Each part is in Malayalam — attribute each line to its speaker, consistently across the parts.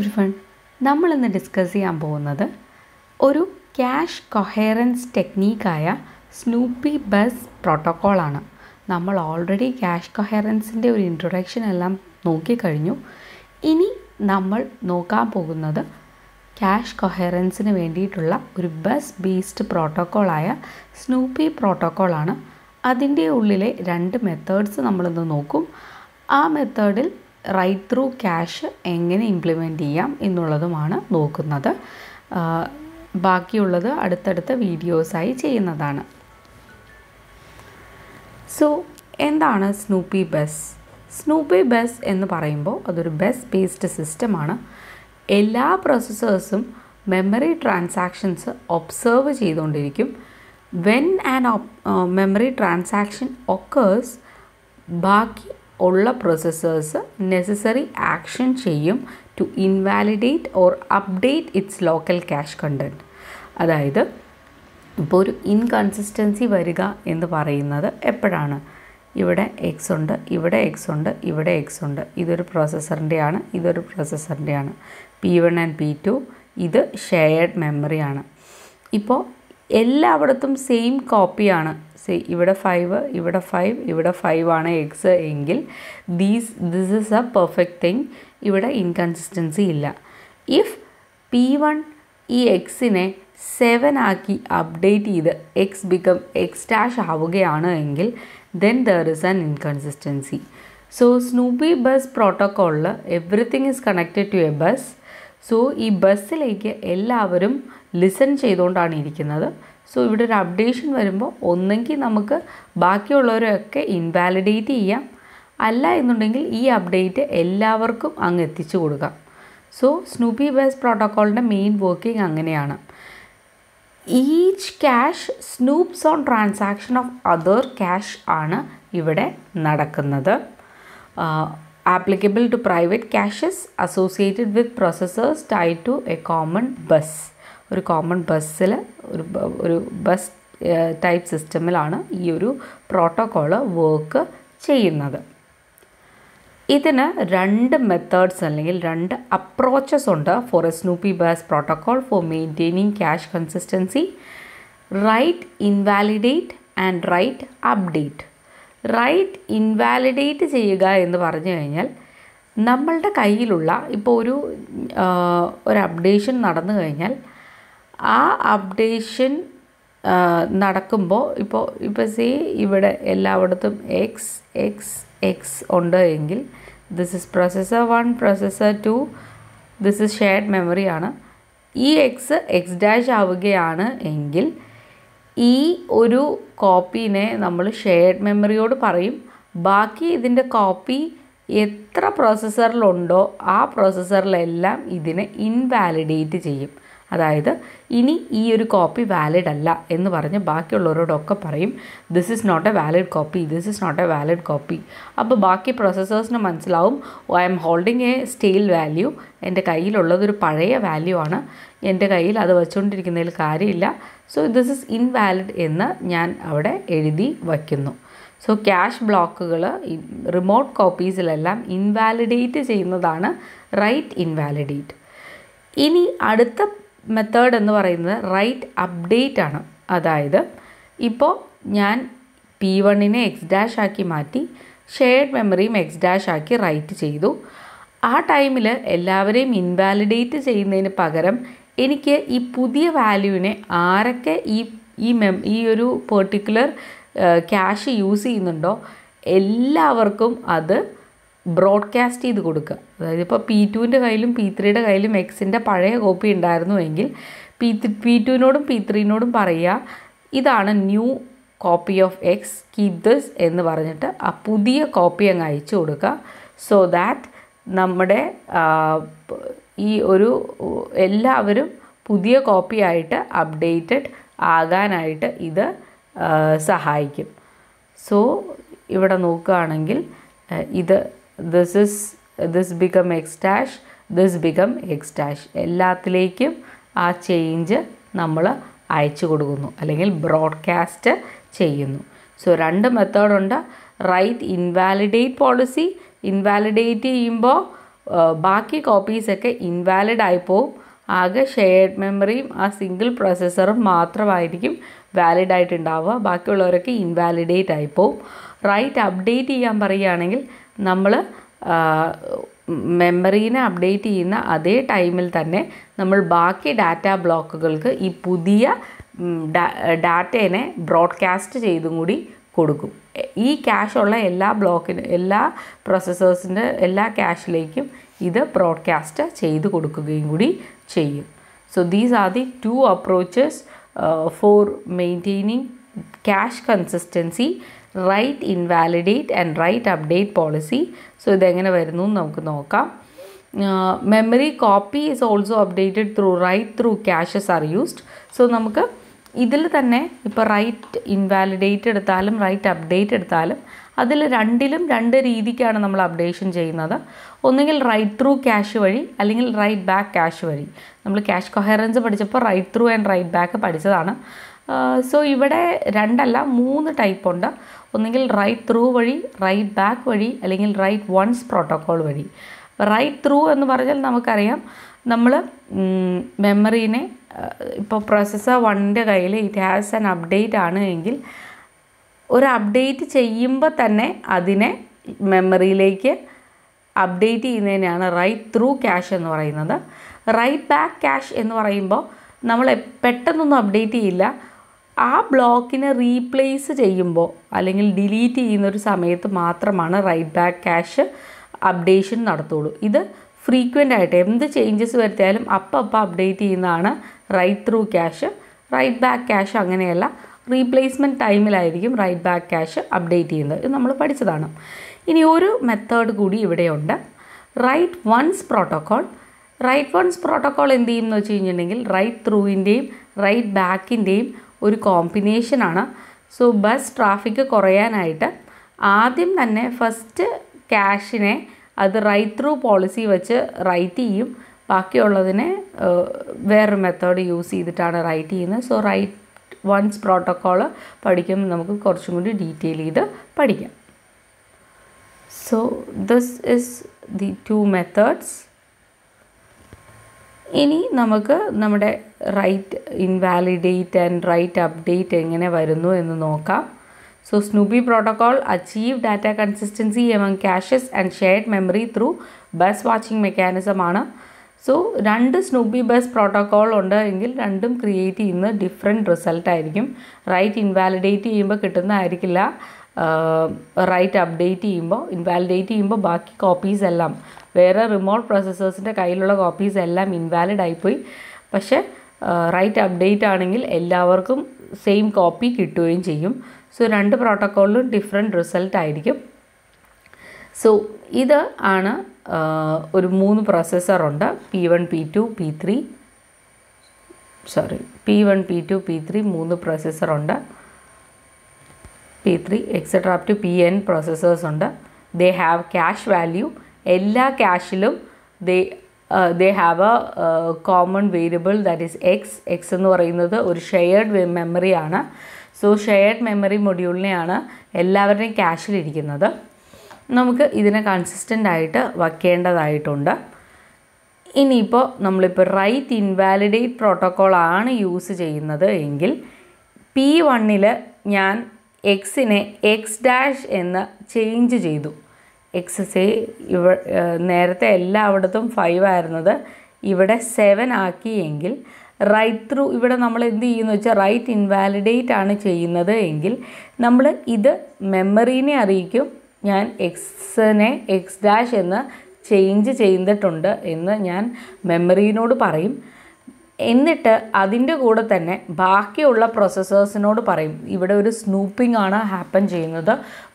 Speaker 1: എവ്രി നമ്മളിന്ന് ഡിസ്കസ് ചെയ്യാൻ പോകുന്നത് ഒരു ക്യാഷ് കൊഹേറൻസ് ടെക്നീക്കായ സ്നൂപ്പി ബസ് പ്രോട്ടോക്കോളാണ് നമ്മൾ ഓൾറെഡി ക്യാഷ് കൊഹേറൻസിൻ്റെ ഒരു ഇൻട്രൊഡക്ഷൻ എല്ലാം നോക്കിക്കഴിഞ്ഞു ഇനി നമ്മൾ നോക്കാൻ പോകുന്നത് ക്യാഷ് കൊഹേറൻസിന് വേണ്ടിയിട്ടുള്ള ഒരു ബസ് ബേസ്ഡ് പ്രോട്ടോക്കോളായ സ്നൂപ്പി പ്രോട്ടോക്കോളാണ് അതിൻ്റെ ഉള്ളിലെ രണ്ട് മെത്തേഡ്സ് നമ്മളിന്ന് നോക്കും ആ മെത്തേഡിൽ റൈറ്റ് ത്രൂ ക്യാഷ് എങ്ങനെ ഇംപ്ലിമെൻറ്റ് ചെയ്യാം എന്നുള്ളതുമാണ് നോക്കുന്നത് ബാക്കിയുള്ളത് അടുത്തടുത്ത വീഡിയോസായി ചെയ്യുന്നതാണ് സോ എന്താണ് സ്നൂപ്പി ബസ് സ്നൂപ്പി ബസ് എന്ന് പറയുമ്പോൾ അതൊരു ബസ് ബേസ്ഡ് സിസ്റ്റമാണ് എല്ലാ പ്രോസസ്സേഴ്സും മെമ്മറി ട്രാൻസാക്ഷൻസ് ഒബ്സേർവ് ചെയ്തുകൊണ്ടിരിക്കും when and memory transaction occurs ബാക്കി ഉള്ള പ്രൊസസ്സേഴ്സ് നെസസറി ആക്ഷൻ ചെയ്യും to invalidate or update its local cache content അതായത് ഇപ്പോൾ ഒരു ഇൻകൺസിസ്റ്റൻസി വരിക എന്ന് പറയുന്നത് എപ്പോഴാണ് ഇവിടെ എക്സ് ഉണ്ട് ഇവിടെ എക്സ് ഉണ്ട് ഇവിടെ എക്സ് ഉണ്ട് ഇതൊരു പ്രോസസ്സറിൻ്റെയാണ് ഇതൊരു പ്രോസസ്സറിൻ്റെയാണ് P one and P two ഇത് ഷെയർഡ് മെമ്മറിയാണ് ഇപ്പോൾ എല്ലായിടത്തും സെയിം കോപ്പിയാണ് ഇവിടെ ഫൈവ് ഇവിടെ ഫൈവ് ഇവിടെ ഫൈവ് ആണ് എക്സ് എങ്കിൽ these this is a perfect thing ഇവിടെ ഇൻകൺസിസ്റ്റൻസി ഇല്ല ഇഫ് പി വൺ ഈ എക്സിനെ സെവൻ ആക്കി അപ്ഡേറ്റ് ചെയ്ത് എക്സ് ബിക്കം എക്സ് ആവുകയാണ് എങ്കിൽ then there is an inconsistency so snoopy bus പ്രോട്ടോക്കോളിൽ everything is connected to a bus so ഈ ബസ്സിലേക്ക് എല്ലാവരും ലിസൺ ചെയ്തുകൊണ്ടാണ് ഇരിക്കുന്നത് സോ ഇവിടെ ഒരു അപ്ഡേഷൻ വരുമ്പോൾ ഒന്നെങ്കിൽ നമുക്ക് ബാക്കിയുള്ളവരെയൊക്കെ ഇൻവാലിഡേറ്റ് ചെയ്യാം അല്ല എന്നുണ്ടെങ്കിൽ ഈ അപ്ഡേറ്റ് എല്ലാവർക്കും അങ്ങ് എത്തിച്ചു കൊടുക്കാം സോ സ്നൂപ്പി ബേസ് പ്രോട്ടോക്കോളിൻ്റെ മെയിൻ വർക്കിംഗ് അങ്ങനെയാണ് each cache snoops on transaction of other cache ആണ് ഇവിടെ നടക്കുന്നത് applicable to private caches associated with processors tie to a common bus ഒരു കോമൺ ബസ്സിൽ ഒരു ഒരു ബസ് ടൈപ്പ് സിസ്റ്റമിലാണ് ഈ ഒരു പ്രോട്ടോക്കോൾ വർക്ക് ചെയ്യുന്നത് ഇതിന് രണ്ട് മെത്തേഡ്സ് അല്ലെങ്കിൽ രണ്ട് അപ്രോച്ചസ് ഉണ്ട് for a snoopy bus protocol for maintaining cache consistency write invalidate and write update write invalidate ചെയ്യുക എന്ന് പറഞ്ഞു കഴിഞ്ഞാൽ നമ്മളുടെ കയ്യിലുള്ള ഇപ്പോൾ ഒരു ഒരു അപ്ഡേഷൻ നടന്നു കഴിഞ്ഞാൽ ആ അപ്ഡേഷൻ നടക്കുമ്പോൾ ഇപ്പോൾ ഇപ്പോൾ സി ഇവിടെ എല്ലായിടത്തും എക്സ് എക്സ് എക്സ് ഉണ്ട് എങ്കിൽ this is processor one processor two this is shared memory ആണ് ഈ എക്സ് എക്സ് ഡാഷ് ആവുകയാണ് എങ്കിൽ ഈ ഒരു കോപ്പീനെ നമ്മൾ ഷെയർഡ് മെമ്മറിയോട് പറയും ബാക്കി ഇതിൻ്റെ കോപ്പി എത്ര പ്രോസസ്സറിലുണ്ടോ ആ പ്രോസസ്സറിലെല്ലാം ഇതിനെ ഇൻവാലിഡേറ്റ് ചെയ്യും അതായത് ഇനി ഈ ഒരു കോപ്പി വാലിഡ് അല്ല എന്ന് പറഞ്ഞ് ബാക്കിയുള്ളവരോടൊക്കെ പറയും this is not a valid copy this is not a valid copy അപ്പോൾ ബാക്കി പ്രോസസ്സേഴ്സിന് മനസ്സിലാവും I'm holding a stale value എൻ്റെ കയ്യിലുള്ളതൊരു പഴയ വാല്യൂ ആണ് എൻ്റെ കയ്യിൽ അത് വെച്ചുകൊണ്ടിരിക്കുന്നതിൽ കാര്യമില്ല സോ ദിസ് ഇസ് ഇൻവാലിഡ് എന്ന് ഞാൻ അവിടെ എഴുതി വയ്ക്കുന്നു സോ ക്യാഷ് ബ്ലോക്കുകൾ റിമോട്ട് കോപ്പീസിലെല്ലാം ഇൻവാലിഡേറ്റ് ചെയ്യുന്നതാണ് റൈറ്റ് ഇൻവാലിഡേറ്റ് ഇനി അടുത്ത മെത്തേഡ് എന്ന് പറയുന്നത് റൈറ്റ് അപ്ഡേറ്റ് ആണ് അതായത് ഇപ്പോൾ ഞാൻ പി വണ്ണിനെ എക്സ് ഡാഷ് ആക്കി മാറ്റി ഷെയർഡ് മെമ്മറിയും എക്സ് ഡാഷ് ആക്കി റൈറ്റ് ചെയ്തു ആ ടൈമിൽ എല്ലാവരെയും ഇൻവാലിഡേറ്റ് ചെയ്യുന്നതിന് പകരം എനിക്ക് ഈ പുതിയ വാല്യൂവിനെ ആരൊക്കെ ഈ ഈ മെ ഈ ഒരു പെർട്ടിക്കുലർ ക്യാഷ് യൂസ് ചെയ്യുന്നുണ്ടോ എല്ലാവർക്കും അത് ബ്രോഡ്കാസ്റ്റ് ചെയ്ത് കൊടുക്കുക അതായത് ഇപ്പോൾ പി ടുവിൻ്റെ കയ്യിലും പി ത്രീയുടെ കയ്യിലും എക്സിൻ്റെ പഴയ കോപ്പി ഉണ്ടായിരുന്നുവെങ്കിൽ പി പി ടുവിനോടും പി ത്രീനോടും പറയുക ഇതാണ് new copy of X keep എന്ന് പറഞ്ഞിട്ട് ആ പുതിയ കോപ്പി അങ്ങ് അയച്ചു കൊടുക്കുക സോ ദാറ്റ് നമ്മുടെ ഈ ഒരു എല്ലാവരും പുതിയ കോപ്പി ആയിട്ട് അപ്ഡേറ്റഡ് ആകാനായിട്ട് ഇത് സഹായിക്കും സോ ഇവിടെ നോക്കുകയാണെങ്കിൽ ഇത് this is this become X dash this become X dash എല്ലാത്തിലേക്കും ആ ചേഞ്ച് നമ്മൾ അയച്ചു കൊടുക്കുന്നു അല്ലെങ്കിൽ ബ്രോഡ്കാസ്റ്റ് ചെയ്യുന്നു സോ രണ്ട് മെത്തേഡുണ്ട് റൈറ്റ് ഇൻവാലിഡേറ്റ് പോളിസി ഇൻവാലിഡേറ്റ് ചെയ്യുമ്പോൾ ബാക്കി കോപ്പീസൊക്കെ ഇൻവാലിഡ് ആയിപ്പോവും ആകെ ഷെയർഡ് മെമ്മറിയും ആ സിംഗിൾ പ്രോസസ്സറും മാത്രമായിരിക്കും വാലിഡ് ആയിട്ടുണ്ടാവുക ബാക്കിയുള്ളവരൊക്കെ ഇൻവാലിഡേറ്റ് ആയിപ്പോവും റൈറ്റ് അപ്ഡേറ്റ് ചെയ്യാൻ പറയുകയാണെങ്കിൽ നമ്മൾ മെമ്മറീനെ അപ്ഡേറ്റ് ചെയ്യുന്ന അതേ ടൈമിൽ തന്നെ നമ്മൾ ബാക്കി ഡാറ്റ ബ്ലോക്കുകൾക്ക് ഈ പുതിയ ഡാറ്റേനെ ബ്രോഡ്കാസ്റ്റ് ചെയ്തും കൂടി കൊടുക്കും ഈ ക്യാഷുള്ള എല്ലാ ബ്ലോക്കിന് എല്ലാ പ്രോസസ്സേഴ്സിൻ്റെ എല്ലാ ക്യാഷിലേക്കും ഇത് ബ്രോഡ്കാസ്റ്റ് ചെയ്ത് കൊടുക്കുകയും കൂടി ചെയ്യും so these are the two approaches for maintaining cache consistency write invalidate and write update policy so ഇതെങ്ങനെ വരുന്നു എന്ന് നമുക്ക് നോക്കാം memory copy is also updated through write through caches are used so നമുക്ക് ഇതിൽ തന്നെ ഇപ്പോൾ റൈറ്റ് ഇൻവാലിഡേറ്റ് എടുത്താലും റൈറ്റ് അപ്ഡേറ്റ് എടുത്താലും അതിൽ രണ്ടിലും രണ്ട് രീതിക്കാണ് നമ്മൾ അപ്ഡേഷൻ ചെയ്യുന്നത് ഒന്നുകിൽ റൈറ്റ് ത്രൂ ക്യാഷ് വഴി അല്ലെങ്കിൽ റൈറ്റ് ബാക്ക് ക്യാഷ് വഴി നമ്മൾ ക്യാഷ് കൊഹറൻസ് പഠിച്ചപ്പോൾ write through and write back പഠിച്ചതാണ് സോ ഇവിടെ രണ്ടല്ല മൂന്ന് ടൈപ്പ് ഉണ്ട് ഒന്നുകിൽ റൈറ്റ് ത്രൂ വഴി റൈറ്റ് ബാക്ക് വഴി അല്ലെങ്കിൽ റൈറ്റ് വൺസ് പ്രോട്ടോക്കോൾ വഴി റൈറ്റ് ത്രൂ എന്ന് പറഞ്ഞാൽ നമുക്കറിയാം നമ്മൾ മെമ്മറീനെ ഇപ്പോൾ പ്രോസസ്സർ വണ്ണിൻ്റെ കയ്യിൽ ഇറ്റ് ഹാസ് ആൻ അപ്ഡേറ്റ് ആണ് എങ്കിൽ ഒരു അപ്ഡേറ്റ് ചെയ്യുമ്പോൾ തന്നെ അതിനെ മെമ്മറിയിലേക്ക് അപ്ഡേറ്റ് ചെയ്യുന്നതിനാണ് റൈറ്റ് ത്രൂ ക്യാഷ് എന്ന് പറയുന്നത് റൈറ്റ് ബാക്ക് ക്യാഷ് എന്ന് പറയുമ്പോൾ നമ്മൾ പെട്ടെന്നൊന്നും അപ്ഡേറ്റ് ചെയ്യില്ല ആ ബ്ലോക്കിനെ റീപ്ലേസ് ചെയ്യുമ്പോൾ അല്ലെങ്കിൽ ഡിലീറ്റ് ചെയ്യുന്ന ഒരു സമയത്ത് മാത്രമാണ് റൈറ്റ് ബാക്ക് ക്യാഷ് അപ്ഡേഷൻ നടത്തുള്ളൂ ഇത് ഫ്രീക്വൻ്റ് ആയിട്ട് എന്ത് ചേഞ്ചസ് വരുത്തിയാലും അപ്പം അപ്പം അപ്ഡേറ്റ് ചെയ്യുന്നതാണ് write through cache write back cache അങ്ങനെയല്ല റീപ്ലേസ്മെൻറ്റ് ടൈമിലായിരിക്കും റൈറ്റ് ബാക്ക് ക്യാഷ് അപ്ഡേറ്റ് ചെയ്യുന്നത് ഇത് നമ്മൾ പഠിച്ചതാണ് ഇനി ഒരു മെത്തേഡ് കൂടി ഇവിടെയുണ്ട് write once protocol write once protocol എന്ത് ചെയ്യുമെന്ന് വെച്ച് കഴിഞ്ഞിട്ടുണ്ടെങ്കിൽ റൈറ്റ് ത്രൂവിൻ്റെയും റൈറ്റ് ബാക്കിൻ്റെയും ഒരു കോമ്പിനേഷനാണ് സോ ബസ് ട്രാഫിക് കുറയാനായിട്ട് ആദ്യം തന്നെ ഫസ്റ്റ് ക്യാഷിനെ അത് റൈറ്റ് ത്രൂ പോളിസി വെച്ച് റൈറ്റ് ചെയ്യും ബാക്കിയുള്ളതിനെ വേറൊരു മെത്തേഡ് യൂസ് ചെയ്തിട്ടാണ് റൈറ്റ് ചെയ്യുന്നത് സോ റൈറ്റ് വൺസ് പ്രോട്ടോക്കോൾ പഠിക്കുമ്പോൾ നമുക്ക് കുറച്ചും കൂടി ഡീറ്റെയിൽ ചെയ്ത് പഠിക്കാം so this is the two methods ഇനി നമുക്ക് നമ്മുടെ write invalidate and write update എങ്ങനെ വരുന്നു എന്ന് നോക്കാം so snoopy protocol achieve data consistency among caches and shared memory through bus watching മെക്കാനിസമാണ് സോ രണ്ട് സ്നൂബി ബസ് പ്രോട്ടോക്കോൾ ഉണ്ട് എങ്കിൽ രണ്ടും ക്രിയേറ്റ് ചെയ്യുന്ന ഡിഫറെൻറ്റ് റിസൾട്ട് ആയിരിക്കും റൈറ്റ് ഇൻവാലിഡേറ്റ് ചെയ്യുമ്പോൾ കിട്ടുന്നതായിരിക്കില്ല റൈറ്റ് uh, അപ്ഡേറ്റ് ചെയ്യുമ്പോൾ ഇൻവാലിഡേറ്റ് ചെയ്യുമ്പോൾ ബാക്കി കോപ്പീസ് എല്ലാം വേറെ റിമോട്ട് പ്രോസസ്സേഴ്സിൻ്റെ കയ്യിലുള്ള കോപ്പീസ് എല്ലാം ഇൻവാലിഡ് ആയിപ്പോയി പക്ഷേ റൈറ്റ് അപ്ഡേറ്റ് ആണെങ്കിൽ എല്ലാവർക്കും സെയിം കോപ്പി കിട്ടുകയും ചെയ്യും സോ രണ്ട് പ്രോട്ടോക്കോളിലും ഡിഫറെൻറ്റ് റിസൾട്ട് ആയിരിക്കും സോ ഇത് ആണ് ഒരു മൂന്ന് പ്രോസസ്സറുണ്ട് P one P two P three sorry P one P two P three മൂന്ന് പ്രോസസ്സറുണ്ട് P three etcetera up to P N processors ഉണ്ട് ദേ ഹാവ് ക്യാഷ് വാല്യൂ എല്ലാ ക്യാഷിലും they they have a common variable that is X X എന്ന് പറയുന്നത് ഒരു ഷെയർഡ് ആണ് സോ ഷെയർഡ് മെമ്മറി മൊഡ്യൂളിനെയാണ് എല്ലാവരുടെയും ക്യാഷിലിരിക്കുന്നത് നമുക്ക് ഇതിനെ കൺസിസ്റ്റൻ്റ് ആയിട്ട് വയ്ക്കേണ്ടതായിട്ടുണ്ട് ഇനിയിപ്പോൾ നമ്മളിപ്പോൾ റൈറ്റ് ഇൻവാലിഡേറ്റ് പ്രോട്ടോക്കോൾ ആണ് യൂസ് ചെയ്യുന്നത് എങ്കിൽ പി വണ്ണിൽ ഞാൻ എക്സിനെ എക്സ് ഡാഷ് എന്ന് ചേഞ്ച് ചെയ്തു സി ഇവ നേരത്തെ എല്ലായിടത്തും ഫൈവ് ആയിരുന്നത് ഇവിടെ സെവൻ ആക്കിയെങ്കിൽ റൈറ്റ് ത്രൂ ഇവിടെ നമ്മൾ എന്ത് ചെയ്യുന്നു വെച്ചാൽ റൈറ്റ് ഇൻവാലിഡേറ്റ് ആണ് ചെയ്യുന്നത് എങ്കിൽ നമ്മൾ ഇത് മെമ്മറീനെ അറിയിക്കും ഞാൻ എക്സിനെ എക്സ് ഡാഷ് എന്ന് ചേഞ്ച് ചെയ്തിട്ടുണ്ട് എന്ന് ഞാൻ മെമ്മറിനോട് പറയും എന്നിട്ട് അതിൻ്റെ കൂടെ തന്നെ ബാക്കിയുള്ള പ്രോസസ്സേഴ്സിനോട് പറയും ഇവിടെ ഒരു സ്നൂപ്പിംഗ് ആണ് ഹാപ്പൻ ചെയ്യുന്നത്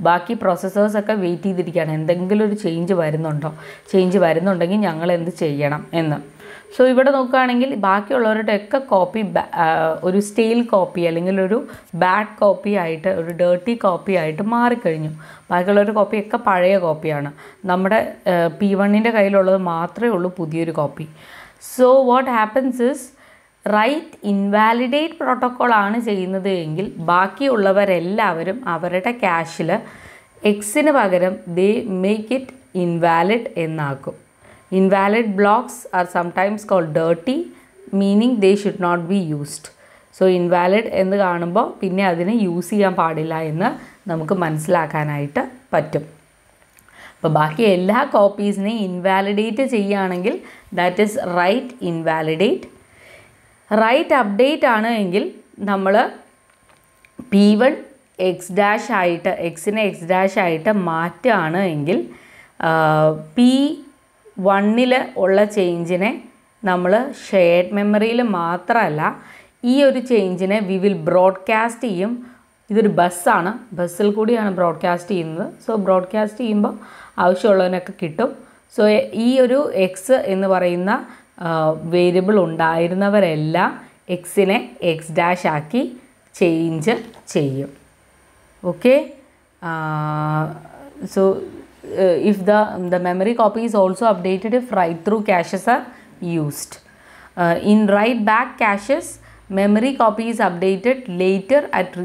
Speaker 1: ബാക്കി പ്രോസസ്സേഴ്സൊക്കെ വെയിറ്റ് ചെയ്തിരിക്കുകയാണ് എന്തെങ്കിലും ഒരു ചേഞ്ച് വരുന്നുണ്ടോ ചേഞ്ച് വരുന്നുണ്ടെങ്കിൽ ഞങ്ങൾ എന്ത് ചെയ്യണം എന്ന് സോ ഇവിടെ നോക്കുകയാണെങ്കിൽ ബാക്കിയുള്ളവരുടെ ഒക്കെ കോപ്പി ഒരു സ്റ്റെയിൽ കോപ്പി അല്ലെങ്കിൽ ഒരു ബാഡ് കോപ്പി ആയിട്ട് ഒരു ഡേർട്ടി കോപ്പി ആയിട്ട് മാറിക്കഴിഞ്ഞു കോപ്പി കോപ്പിയൊക്കെ പഴയ കോപ്പിയാണ് നമ്മുടെ പി വണ്ണിൻ്റെ കയ്യിലുള്ളത് മാത്രമേ ഉള്ളൂ പുതിയൊരു copy so what happens is write invalidate പ്രോട്ടോക്കോളാണ് ചെയ്യുന്നത് എങ്കിൽ ബാക്കിയുള്ളവരെല്ലാവരും അവരുടെ ക്യാഷിൽ എക്സിന് പകരം ദേ മേക്ക് ഇറ്റ് ഇൻവാലിഡ് എന്നാക്കും invalid blocks are sometimes call dirty meaning they should not be used so invalid എന്ന് കാണുമ്പോൾ പിന്നെ അതിനെ യൂസ് ചെയ്യാൻ പാടില്ല എന്ന് നമുക്ക് മനസ്സിലാക്കാനായിട്ട് പറ്റും അപ്പോൾ ബാക്കി എല്ലാ കോപ്പീസിനെയും ഇൻവാലിഡേറ്റ് ചെയ്യുകയാണെങ്കിൽ that is write invalidate write update ആണ് എങ്കിൽ നമ്മൾ പി വൺ എക്സ് ഡാഷ് ആയിട്ട് എക്സിനെ എക്സ് ഡാഷ് ആയിട്ട് മാറ്റുകയാണ് എങ്കിൽ പി വണ്ണിൽ ഉള്ള ചേഞ്ചിനെ നമ്മൾ ഷെയർഡ് മെമ്മറിയിൽ മാത്രമല്ല ഈ ഒരു ചേഞ്ചിനെ വി വിൽ ബ്രോഡ്കാസ്റ്റ് ചെയ്യും ഇതൊരു ബസ്സാണ് ബസ്സിൽ കൂടിയാണ് ബ്രോഡ്കാസ്റ്റ് ചെയ്യുന്നത് സോ ബ്രോഡ്കാസ്റ്റ് ചെയ്യുമ്പോൾ ആവശ്യമുള്ളതിനൊക്കെ കിട്ടും സോ ഈ ഒരു എക്സ് എന്ന് പറയുന്ന വേരിയബിൾ ഉണ്ടായിരുന്നവരെല്ലാം എക്സിനെ എക്സ് ഡാഷ് ആക്കി ചേഞ്ച് ചെയ്യും okay so if the the memory copy is also updated if write through caches are used in write back caches memory copy is updated later at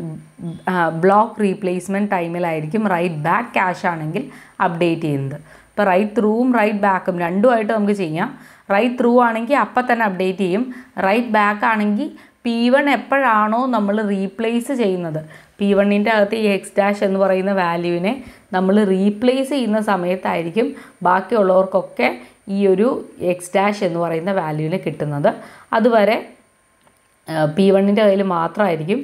Speaker 1: block replacement ടൈമിലായിരിക്കും റൈറ്റ് ബാക്ക് ക്യാഷ് ആണെങ്കിൽ അപ്ഡേറ്റ് ചെയ്യുന്നത് ഇപ്പോൾ റൈറ്റ് ത്രൂവും റൈറ്റ് ബാക്കും രണ്ടുമായിട്ട് നമുക്ക് ചെയ്യാം റൈറ്റ് ത്രൂ ആണെങ്കിൽ അപ്പം തന്നെ അപ്ഡേറ്റ് ചെയ്യും റൈറ്റ് ബാക്ക് ആണെങ്കിൽ പി വൺ എപ്പോഴാണോ നമ്മൾ റീപ്ലേസ് ചെയ്യുന്നത് പി വണ്ണിൻ്റെ അകത്ത് ഈ എക്സ് ഡാഷ് എന്ന് പറയുന്ന വാല്യൂവിനെ നമ്മൾ റീപ്ലേസ് ചെയ്യുന്ന സമയത്തായിരിക്കും ബാക്കിയുള്ളവർക്കൊക്കെ ഈ ഒരു എക്സ് ഡാഷ് എന്ന് പറയുന്ന വാല്യൂവിന് കിട്ടുന്നത് അതുവരെ പി വണ്ണിൻ്റെ കയ്യിൽ മാത്രമായിരിക്കും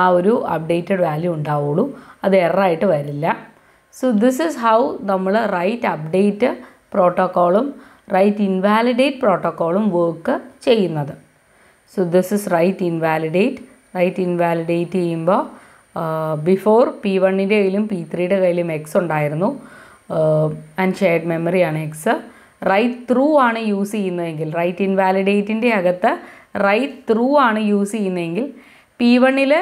Speaker 1: ആ ഒരു അപ്ഡേറ്റഡ് വാല്യൂ ഉണ്ടാവുള്ളൂ അത് എററായിട്ട് വരില്ല സോ ദിസ് ഈസ് ഹൗ നമ്മൾ റൈറ്റ് അപ്ഡേറ്റ് പ്രോട്ടോക്കോളും റൈറ്റ് ഇൻവാലിഡേറ്റ് പ്രോട്ടോക്കോളും വർക്ക് ചെയ്യുന്നത് so this is write invalidate write invalidate ചെയ്യുമ്പോൾ ബിഫോർ പി വണ്ണിൻ്റെ കയ്യിലും പി ത്രീയുടെ കയ്യിലും എക്സ് ഉണ്ടായിരുന്നു ആൻഡ് ഷെയർഡ് മെമ്മറിയാണ് എക്സ് റൈറ്റ് ത്രൂ ആണ് യൂസ് ചെയ്യുന്നതെങ്കിൽ റൈറ്റ് ഇൻവാലിഡേറ്റിൻ്റെ അകത്ത് റൈറ്റ് ത്രൂ ആണ് യൂസ് ചെയ്യുന്നതെങ്കിൽ പി വണ്ണിൽ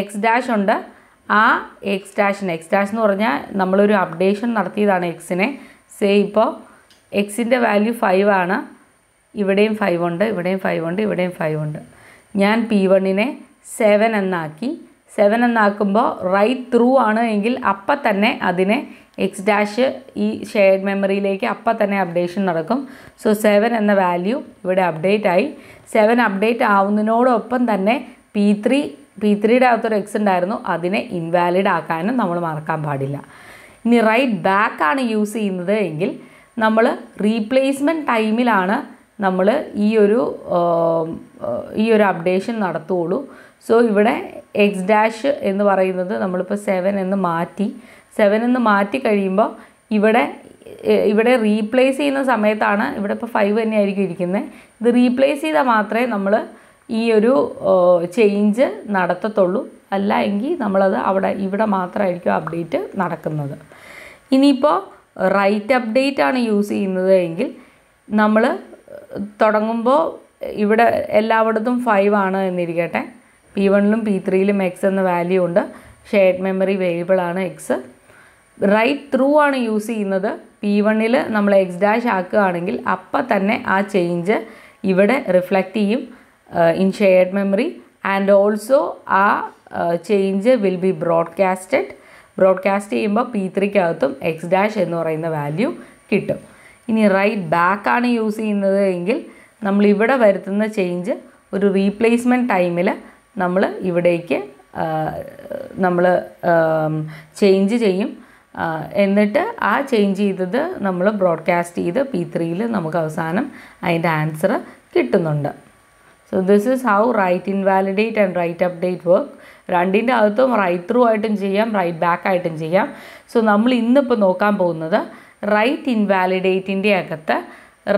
Speaker 1: എക്സ് ഡാഷ് ഉണ്ട് ആ എക്സ് ഡാഷിന് എക്സ് ഡാഷ് എന്ന് പറഞ്ഞാൽ നമ്മളൊരു അപ്ഡേഷൻ നടത്തിയതാണ് എക്സിനെ സേ ഇപ്പോൾ എക്സിൻ്റെ വാല്യൂ ഫൈവ് ആണ് ഇവിടെയും ഫൈവ് ഉണ്ട് ഇവിടെയും ഫൈവ് ഉണ്ട് ഇവിടെയും ഫൈവ് ഉണ്ട് ഞാൻ പി വണ്ണിനെ സെവൻ എന്നാക്കി സെവൻ എന്നാക്കുമ്പോൾ റൈറ്റ് ത്രൂ ആണ് എങ്കിൽ അപ്പം തന്നെ അതിനെ എക്സ് ഡാഷ് ഈ ഷെയർഡ് മെമ്മറിയിലേക്ക് അപ്പം തന്നെ അപ്ഡേഷൻ നടക്കും സോ സെവൻ എന്ന വാല്യൂ ഇവിടെ അപ്ഡേറ്റ് ആയി സെവൻ അപ്ഡേറ്റ് ആവുന്നതിനോടൊപ്പം തന്നെ പി ത്രീ പി ത്രീയുടെ അകത്തൊരു എക്സ് ഉണ്ടായിരുന്നു അതിനെ ഇൻവാലിഡ് ആക്കാനും നമ്മൾ മറക്കാൻ പാടില്ല ഇനി റൈറ്റ് ബാക്ക് ആണ് യൂസ് ചെയ്യുന്നത് എങ്കിൽ നമ്മൾ റീപ്ലേസ്മെൻറ്റ് ടൈമിലാണ് നമ്മൾ ഈ ഒരു ഈ ഒരു അപ്ഡേഷൻ നടത്തുകയുള്ളൂ സോ ഇവിടെ എക്സ് ഡാഷ് എന്ന് പറയുന്നത് നമ്മളിപ്പോൾ സെവൻ എന്ന് മാറ്റി സെവൻ എന്ന് മാറ്റി കഴിയുമ്പോൾ ഇവിടെ ഇവിടെ റീപ്ലേസ് ചെയ്യുന്ന സമയത്താണ് ഇവിടെ ഇപ്പോൾ ഫൈവ് തന്നെ ആയിരിക്കും ഇരിക്കുന്നത് ഇത് റീപ്ലേസ് ചെയ്താൽ മാത്രമേ നമ്മൾ ഈ ഒരു ചേഞ്ച് നടത്തത്തുള്ളൂ അല്ല എങ്കിൽ നമ്മളത് അവിടെ ഇവിടെ മാത്രമായിരിക്കും അപ്ഡേറ്റ് നടക്കുന്നത് ഇനിയിപ്പോൾ റൈറ്റ് അപ്ഡേറ്റ് ആണ് യൂസ് ചെയ്യുന്നത് എങ്കിൽ നമ്മൾ തുടങ്ങുമ്പോൾ ഇവിടെ എല്ലായിടത്തും ഫൈവ് ആണ് എന്നിരിക്കട്ടെ പി വണ്ണിലും പി ത്രീയിലും എക്സ് എന്ന വാല്യൂ ഉണ്ട് ഷെയർഡ് മെമ്മറി വേരിയബിൾ ആണ് എക്സ് റൈറ്റ് ത്രൂ ആണ് യൂസ് ചെയ്യുന്നത് പി വണ്ണിൽ നമ്മൾ എക്സ് ഡാഷ് ആക്കുകയാണെങ്കിൽ അപ്പം തന്നെ ആ ചേഞ്ച് ഇവിടെ റിഫ്ലക്റ്റ് ചെയ്യും in shared memory and also ആ change will be broadcasted broadcast ചെയ്യുമ്പോൾ പി ത്രീക്കകത്തും എക്സ് ഡാഷ് എന്ന് പറയുന്ന വാല്യൂ കിട്ടും ഇനി റൈറ്റ് ബാക്കാണ് യൂസ് ചെയ്യുന്നത് എങ്കിൽ നമ്മൾ ഇവിടെ വരുത്തുന്ന ചേഞ്ച് ഒരു റീപ്ലേസ്മെൻറ്റ് ടൈമിൽ നമ്മൾ ഇവിടേക്ക് നമ്മൾ ചേഞ്ച് ചെയ്യും എന്നിട്ട് ആ ചേഞ്ച് ചെയ്തത് നമ്മൾ ബ്രോഡ്കാസ്റ്റ് ചെയ്ത് പി ത്രീയിൽ നമുക്ക് അവസാനം അതിൻ്റെ ആൻസർ കിട്ടുന്നുണ്ട് so this is how write invalidate and write update work രണ്ടിൻ്റെ അകത്തും റൈറ്റ് ത്രൂ ആയിട്ടും ചെയ്യാം റൈറ്റ് ബാക്ക് ആയിട്ടും ചെയ്യാം സോ നമ്മൾ ഇന്നിപ്പോൾ നോക്കാൻ പോകുന്നത് റൈറ്റ് ഇൻവാലിഡേറ്റിൻ്റെ അകത്ത്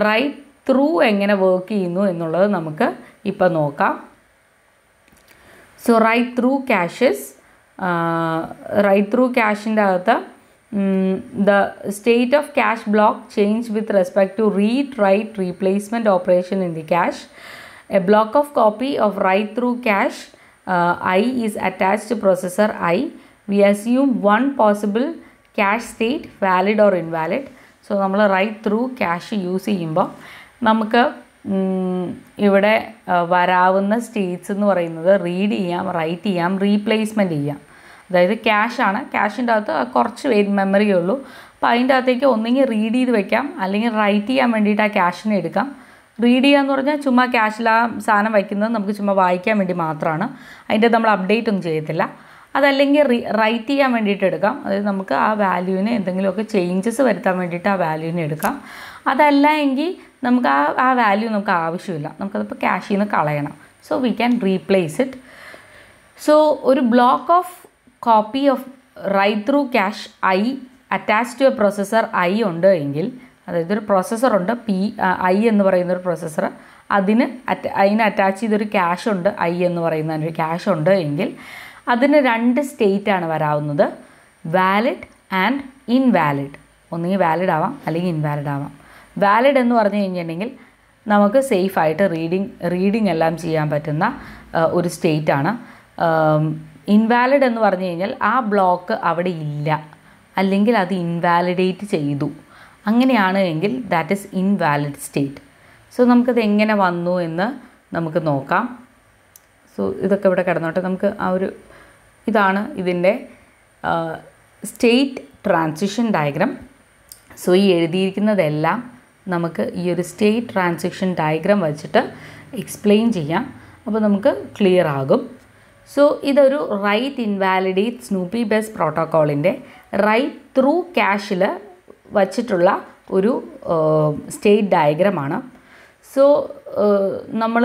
Speaker 1: റൈറ്റ് ത്രൂ എങ്ങനെ വർക്ക് ചെയ്യുന്നു എന്നുള്ളത് നമുക്ക് ഇപ്പോൾ നോക്കാം so write through caches write through ക്യാഷിൻ്റെ അകത്ത് the state of cache block change with respect to read write replacement operation in the cache a block of copy of write through cache Uh, i is attached to processor i. We assume one possible cache state valid or invalid so നമ്മൾ റൈറ്റ് ത്രൂ ക്യാഷ് യൂസ് ചെയ്യുമ്പോൾ നമുക്ക് ഇവിടെ uh, വരാവുന്ന സ്റ്റേറ്റ്സ് എന്ന് പറയുന്നത് റീഡ് ചെയ്യാം റൈറ്റ് ചെയ്യാം റീപ്ലേസ്മെൻറ്റ് ചെയ്യാം അതായത് ക്യാഷാണ് ക്യാഷിൻ്റെ അകത്ത് കുറച്ച് മെമ്മറിയേ ഉള്ളൂ അപ്പോൾ അതിൻ്റെ അകത്തേക്ക് ഒന്നെങ്കിൽ റീഡ് ചെയ്ത് വെക്കാം അല്ലെങ്കിൽ റൈറ്റ് ചെയ്യാൻ വേണ്ടിയിട്ട് ആ ക്യാഷിനെ എടുക്കാം റീഡ് ചെയ്യുക എന്ന് പറഞ്ഞാൽ ചുമ്മാ ക്യാഷിൽ ആ സാധനം വയ്ക്കുന്നത് നമുക്ക് ചുമ്മാ വായിക്കാൻ വേണ്ടി മാത്രമാണ് അതിൻ്റെ നമ്മൾ അപ്ഡേറ്റ് ഒന്നും ചെയ്യത്തില്ല അതല്ലെങ്കിൽ റീ റൈറ്റ് ചെയ്യാൻ വേണ്ടിയിട്ട് എടുക്കാം അതായത് നമുക്ക് ആ വാല്യൂവിന് എന്തെങ്കിലുമൊക്കെ ചേഞ്ചസ് വരുത്താൻ വേണ്ടിയിട്ട് ആ വാല്യൂവിനെ എടുക്കാം അതല്ല എങ്കിൽ നമുക്ക് ആ ആ വാല്യൂ നമുക്ക് ആവശ്യമില്ല നമുക്കതിപ്പോൾ ക്യാഷിൽ നിന്ന് കളയണം so we can replace it so ഒരു block of copy of write through cache I attach to a processor I ഉണ്ട് എങ്കിൽ അതായത് ഒരു പ്രോസസ്സറുണ്ട് പി ഐ എന്ന് പറയുന്ന ഒരു പ്രോസസ്സർ അതിന് അറ്റ് അതിന് അറ്റാച്ച് ചെയ്തൊരു ക്യാഷ് ഉണ്ട് ഐ എന്ന് പറയുന്ന ഒരു ക്യാഷ് ഉണ്ട് എങ്കിൽ അതിന് രണ്ട് സ്റ്റേറ്റ് ആണ് വരാവുന്നത് വാലിഡ് ആൻഡ് ഇൻവാലിഡ് ഒന്നുകിൽ വാലിഡ് ആവാം അല്ലെങ്കിൽ ഇൻവാലിഡ് ആവാം വാലിഡ് എന്ന് പറഞ്ഞു കഴിഞ്ഞിട്ടുണ്ടെങ്കിൽ നമുക്ക് സേഫായിട്ട് റീഡിങ് റീഡിങ് എല്ലാം ചെയ്യാൻ പറ്റുന്ന ഒരു സ്റ്റേറ്റ് ആണ് ഇൻവാലിഡ് എന്ന് പറഞ്ഞു കഴിഞ്ഞാൽ ആ ബ്ലോക്ക് അവിടെ ഇല്ല അല്ലെങ്കിൽ അത് ഇൻവാലിഡേറ്റ് ചെയ്തു അങ്ങനെയാണ് എങ്കിൽ that is invalid state so നമുക്കത് എങ്ങനെ വന്നു എന്ന് നമുക്ക് നോക്കാം സോ ഇതൊക്കെ ഇവിടെ കിടന്നോട്ടെ നമുക്ക് ആ ഒരു ഇതാണ് ഇതിൻ്റെ സ്റ്റേറ്റ് ട്രാൻസിഷൻ ഡയഗ്രാം സോ ഈ എഴുതിയിരിക്കുന്നതെല്ലാം നമുക്ക് ഈ ഒരു സ്റ്റേറ്റ് ട്രാൻസിഷൻ ഡയഗ്രാം വച്ചിട്ട് എക്സ്പ്ലെയിൻ ചെയ്യാം അപ്പോൾ നമുക്ക് ക്ലിയർ ആകും സോ ഇതൊരു റൈറ്റ് ഇൻവാലിഡേറ്റ് സ്നൂപ്പി ബെസ് പ്രോട്ടോക്കോളിൻ്റെ റൈറ്റ് ത്രൂ ക്യാഷിൽ വച്ചിട്ടുള്ള ഒരു സ്റ്റേറ്റ് ഡയഗ്രാമാണ് സോ നമ്മൾ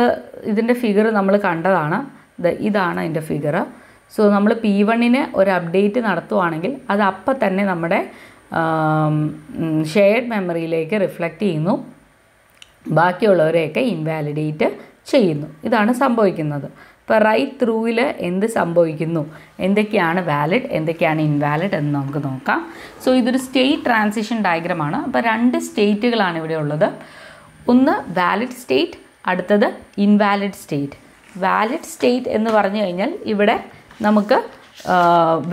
Speaker 1: ഇതിൻ്റെ ഫിഗർ നമ്മൾ കണ്ടതാണ് ഇതാണ് അതിൻ്റെ ഫിഗർ സോ നമ്മൾ പി വണ്ണിന് ഒരു അപ്ഡേറ്റ് നടത്തുവാണെങ്കിൽ അത് അപ്പം തന്നെ നമ്മുടെ ഷെയർഡ് മെമ്മറിയിലേക്ക് റിഫ്ലക്റ്റ് ചെയ്യുന്നു ബാക്കിയുള്ളവരെയൊക്കെ ഇൻവാലിഡേറ്റ് ചെയ്യുന്നു ഇതാണ് സംഭവിക്കുന്നത് ഇപ്പോൾ റൈറ്റ് ത്രൂവിൽ എന്ത് സംഭവിക്കുന്നു എന്തൊക്കെയാണ് വാലിഡ് എന്തൊക്കെയാണ് ഇൻവാലിഡ് എന്ന് നമുക്ക് നോക്കാം സോ ഇതൊരു സ്റ്റേറ്റ് ട്രാൻസിഷൻ ഡയഗ്രമാണ് അപ്പോൾ രണ്ട് സ്റ്റേറ്റുകളാണ് ഇവിടെ ഉള്ളത് ഒന്ന് വാലിഡ് സ്റ്റേറ്റ് അടുത്തത് ഇൻവാലിഡ് സ്റ്റേറ്റ് വാലിഡ് സ്റ്റേറ്റ് എന്ന് പറഞ്ഞു കഴിഞ്ഞാൽ ഇവിടെ നമുക്ക്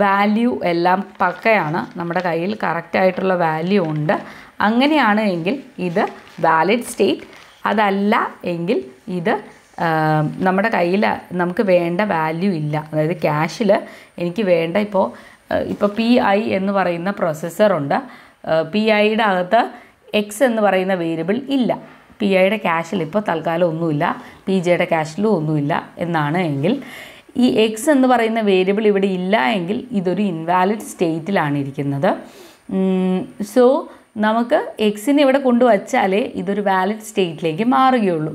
Speaker 1: വാല്യൂ എല്ലാം പക്കയാണ് നമ്മുടെ കയ്യിൽ കറക്റ്റായിട്ടുള്ള വാല്യൂ ഉണ്ട് അങ്ങനെയാണ് എങ്കിൽ ഇത് വാലിഡ് സ്റ്റേറ്റ് അതല്ല എങ്കിൽ ഇത് നമ്മുടെ കയ്യിൽ നമുക്ക് വേണ്ട വാല്യൂ ഇല്ല അതായത് ക്യാഷിൽ എനിക്ക് വേണ്ട ഇപ്പോൾ ഇപ്പോൾ പി ഐ എന്ന് പറയുന്ന പ്രൊസസ്സറുണ്ട് പി ഐയുടെ അകത്ത് എക്സ് എന്ന് പറയുന്ന വേരിയബിൾ ഇല്ല പി ഐയുടെ ക്യാഷിൽ ഇപ്പോൾ തൽക്കാലം ഒന്നുമില്ല പി ജെയുടെ ക്യാഷിലും ഒന്നുമില്ല എന്നാണ് എങ്കിൽ ഈ എക്സ് എന്ന് പറയുന്ന വേരിയബിൾ ഇവിടെ ഇല്ല എങ്കിൽ ഇതൊരു ഇൻവാലിഡ് സ്റ്റേറ്റിലാണ് ഇരിക്കുന്നത് സോ നമുക്ക് എക്സിനെ ഇവിടെ കൊണ്ടുവച്ചാലേ ഇതൊരു വാലിഡ് സ്റ്റേറ്റിലേക്ക് മാറുകയുള്ളൂ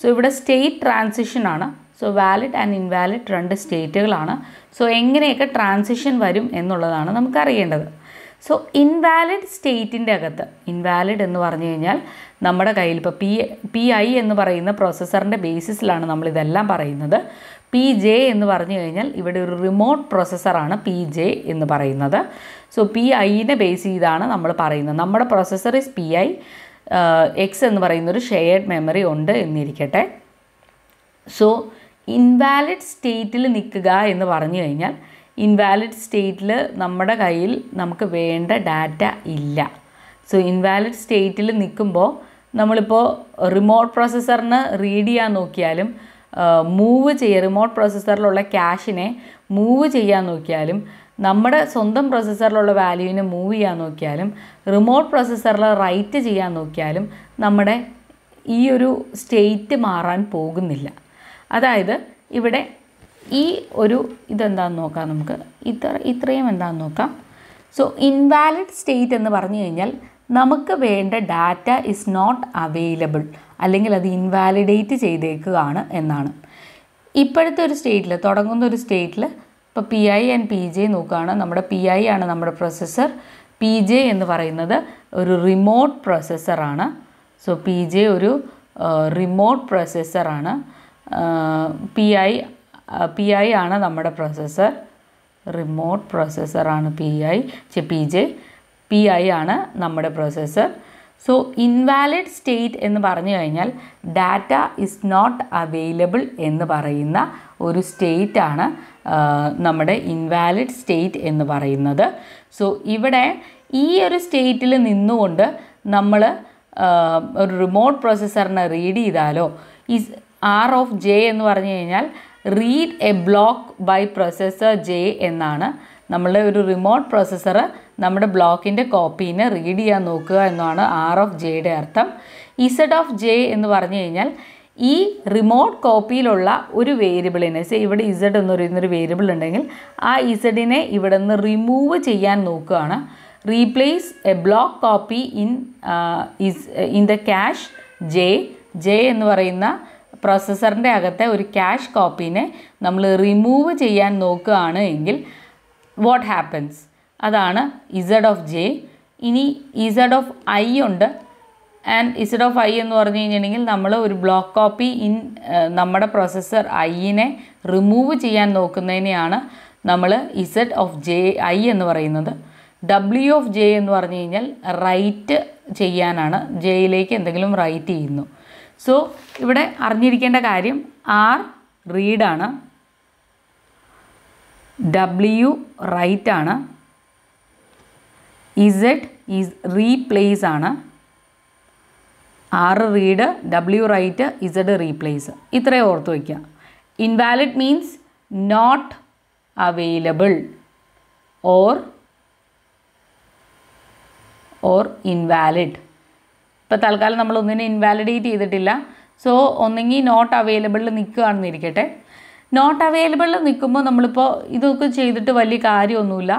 Speaker 1: സോ ഇവിടെ സ്റ്റേറ്റ് ട്രാൻസിഷൻ ആണ് സോ വാലിഡ് ആൻഡ് ഇൻവാലിഡ് രണ്ട് സ്റ്റേറ്റുകളാണ് സോ എങ്ങനെയൊക്കെ ട്രാൻസിഷൻ വരും എന്നുള്ളതാണ് നമുക്ക് അറിയേണ്ടത് സോ ഇൻവാലിഡ് സ്റ്റേറ്റിൻ്റെ അകത്ത് ഇൻവാലിഡ് എന്ന് പറഞ്ഞു കഴിഞ്ഞാൽ നമ്മുടെ കയ്യിൽ ഇപ്പോൾ പി പി ഐ എന്ന് പറയുന്ന പ്രോസസ്സറിൻ്റെ ബേസിസിലാണ് നമ്മളിതെല്ലാം പറയുന്നത് പി ജെ എന്ന് പറഞ്ഞു കഴിഞ്ഞാൽ ഇവിടെ ഒരു റിമോട്ട് പ്രോസസ്സറാണ് പി ജെ എന്ന് പറയുന്നത് സോ പി ഐനെ ബേസ് ചെയ്താണ് നമ്മൾ പറയുന്നത് നമ്മുടെ processor is P I X എന്ന് പറയുന്നൊരു ഷെയർഡ് മെമ്മറി ഉണ്ട് എന്നിരിക്കട്ടെ സോ ഇൻവാലിഡ് സ്റ്റേറ്റിൽ നിൽക്കുക എന്ന് പറഞ്ഞു കഴിഞ്ഞാൽ ഇൻവാലിഡ് സ്റ്റേറ്റിൽ നമ്മുടെ കയ്യിൽ നമുക്ക് വേണ്ട ഡാറ്റ ഇല്ല സോ ഇൻവാലിഡ് സ്റ്റേറ്റിൽ നിൽക്കുമ്പോൾ നമ്മളിപ്പോൾ റിമോട്ട് പ്രോസസ്സറിന് റീഡ് ചെയ്യാൻ നോക്കിയാലും മൂവ് ചെയ്യുക റിമോട്ട് പ്രോസസ്സറിലുള്ള ക്യാഷിനെ മൂവ് ചെയ്യാൻ നോക്കിയാലും നമ്മുടെ സ്വന്തം പ്രൊസസ്സറിലുള്ള വാല്യൂവിനെ മൂവ് ചെയ്യാൻ നോക്കിയാലും റിമോട്ട് പ്രൊസസ്സറിൽ റൈറ്റ് ചെയ്യാൻ നോക്കിയാലും നമ്മുടെ ഈ ഒരു സ്റ്റേറ്റ് മാറാൻ പോകുന്നില്ല അതായത് ഇവിടെ ഈ ഒരു ഇതെന്താണെന്ന് നോക്കാം നമുക്ക് ഇത്ര ഇത്രയും എന്താണെന്ന് നോക്കാം സോ ഇൻവാലിഡ് സ്റ്റേറ്റ് എന്ന് പറഞ്ഞു കഴിഞ്ഞാൽ നമുക്ക് വേണ്ട ഡാറ്റ ഇസ് നോട്ട് അവൈലബിൾ അല്ലെങ്കിൽ അത് ഇൻവാലിഡേറ്റ് ചെയ്തേക്കുകയാണ് എന്നാണ് ഇപ്പോഴത്തെ ഒരു സ്റ്റേറ്റിൽ തുടങ്ങുന്ന ഒരു സ്റ്റേറ്റിൽ ഇപ്പോൾ P I and P J നോക്കുകയാണ് നമ്മുടെ പി ഐ ആണ് നമ്മുടെ പ്രൊസസ്സർ പി ജെ എന്ന് പറയുന്നത് ഒരു റിമോട്ട് പ്രൊസസ്സറാണ് സോ പി ജെ ഒരു റിമോട്ട് പ്രൊസസ്സറാണ് പി ഐ പി ഐ ആണ് നമ്മുടെ പ്രൊസസ്സർ റിമോട്ട് പ്രൊസസ്സറാണ് P I P J P I ആണ് നമ്മുടെ പ്രൊസസ്സർ സോ ഇൻവാലിഡ് സ്റ്റേറ്റ് എന്ന് പറഞ്ഞു കഴിഞ്ഞാൽ ഡാറ്റ ഇസ് നോട്ട് അവൈലബിൾ എന്ന് പറയുന്ന ഒരു സ്റ്റേറ്റാണ് നമ്മുടെ ഇൻവാലിഡ് സ്റ്റേറ്റ് എന്ന് പറയുന്നത് സോ ഇവിടെ ഈ ഒരു സ്റ്റേറ്റിൽ നിന്നുകൊണ്ട് നമ്മൾ ഒരു റിമോട്ട് പ്രോസസ്സറിനെ റീഡ് ചെയ്താലോ ഈ ആർ ഓഫ് ജെ എന്ന് പറഞ്ഞു കഴിഞ്ഞാൽ read a block by processor J എന്നാണ് നമ്മളുടെ ഒരു റിമോട്ട് പ്രോസസ്സർ നമ്മുടെ ബ്ലോക്കിൻ്റെ കോപ്പീനെ റീഡ് ചെയ്യാൻ നോക്കുക എന്നാണ് ആർ ഓഫ് ജെയുടെ അർത്ഥം ഇസഡ് ഓഫ് ജെ എന്ന് പറഞ്ഞു കഴിഞ്ഞാൽ ഈ റിമോട്ട് കോപ്പിയിലുള്ള ഒരു വേരിയബിളിനെ സെ ഇവിടെ ഇസഡ് എന്ന് പറയുന്നൊരു വേരിയബിൾ ഉണ്ടെങ്കിൽ ആ ഇസഡിനെ ഇവിടെ നിന്ന് റിമൂവ് ചെയ്യാൻ നോക്കുകയാണ് replace a block copy in is in the cache J J എന്ന് പറയുന്ന പ്രോസസ്സറിൻ്റെ അകത്തെ ഒരു ക്യാഷ് കോപ്പീനെ നമ്മൾ റിമൂവ് ചെയ്യാൻ നോക്കുകയാണ് എങ്കിൽ വാട്ട് ഹാപ്പൻസ് അതാണ് ഇസഡ് ഓഫ് ജെ ഇനി ഇസഡ് ഓഫ് ഐ ഉണ്ട് ആൻഡ് ഇസ്റ്റഡ് ഓഫ് ഐ എന്ന് പറഞ്ഞു കഴിഞ്ഞിട്ടുണ്ടെങ്കിൽ നമ്മൾ ഒരു ബ്ലോക്ക് കോപ്പി ഇൻ നമ്മുടെ പ്രൊസസ്സർ ഐയിനെ റിമൂവ് ചെയ്യാൻ നോക്കുന്നതിനെയാണ് നമ്മൾ ഇസഡ് ഓഫ് ജെ ഐ എന്ന് പറയുന്നത് ഡബ്ല്യു ഓഫ് ജെ എന്ന് പറഞ്ഞു കഴിഞ്ഞാൽ റൈറ്റ് ചെയ്യാനാണ് ജെയിലേക്ക് എന്തെങ്കിലും റൈറ്റ് ചെയ്യുന്നു സോ ഇവിടെ അറിഞ്ഞിരിക്കേണ്ട കാര്യം ആർ റീഡാണ് ഡബ്ല്യു റൈറ്റാണ് ഇസഡ് ഈസ് റീപ്ലേസ് ആണ് R read W write Z replace ഇത്രയും ഓർത്ത് വയ്ക്കുക invalid means not available or or invalid ഇപ്പോൾ തൽക്കാലം നമ്മൾ ഒന്നിനെ ഇൻവാലിഡേറ്റ് ചെയ്തിട്ടില്ല സോ ഒന്നെങ്കിൽ നോട്ട് അവൈലബിളിൽ നിൽക്കുകയാണെന്ന് ഇരിക്കട്ടെ നോട്ട് അവൈലബിളിൽ നിൽക്കുമ്പോൾ നമ്മളിപ്പോൾ ഇതൊക്കെ ചെയ്തിട്ട് വലിയ കാര്യമൊന്നുമില്ല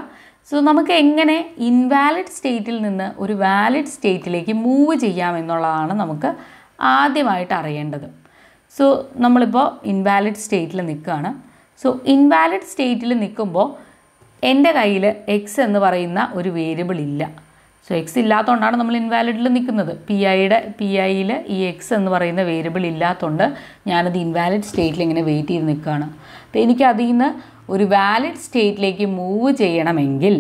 Speaker 1: സോ നമുക്ക് എങ്ങനെ ഇൻവാലിഡ് സ്റ്റേറ്റിൽ നിന്ന് ഒരു വാലിഡ് സ്റ്റേറ്റിലേക്ക് മൂവ് ചെയ്യാമെന്നുള്ളതാണ് നമുക്ക് ആദ്യമായിട്ട് അറിയേണ്ടത് സോ നമ്മളിപ്പോൾ ഇൻവാലിഡ് സ്റ്റേറ്റിൽ നിൽക്കുകയാണ് സോ ഇൻവാലിഡ് സ്റ്റേറ്റിൽ നിൽക്കുമ്പോൾ എൻ്റെ കയ്യിൽ എക്സ് എന്ന് പറയുന്ന ഒരു വേരിയബിൾ ഇല്ല സോ എക്സ് ഇല്ലാത്തതുകൊണ്ടാണ് നമ്മൾ ഇൻവാലിഡിൽ നിൽക്കുന്നത് പി ഐയുടെ പി ഐയിൽ ഈ എക്സ് എന്ന് പറയുന്ന വേരിയബിൾ ഇല്ലാത്തതുകൊണ്ട് ഞാനത് ഇൻവാലിഡ് സ്റ്റേറ്റിൽ ഇങ്ങനെ വെയിറ്റ് ചെയ്ത് നിൽക്കുകയാണ് അപ്പോൾ എനിക്കതിൽ നിന്ന് ഒരു വാലിഡ് സ്റ്റേറ്റിലേക്ക് മൂവ് ചെയ്യണമെങ്കിൽ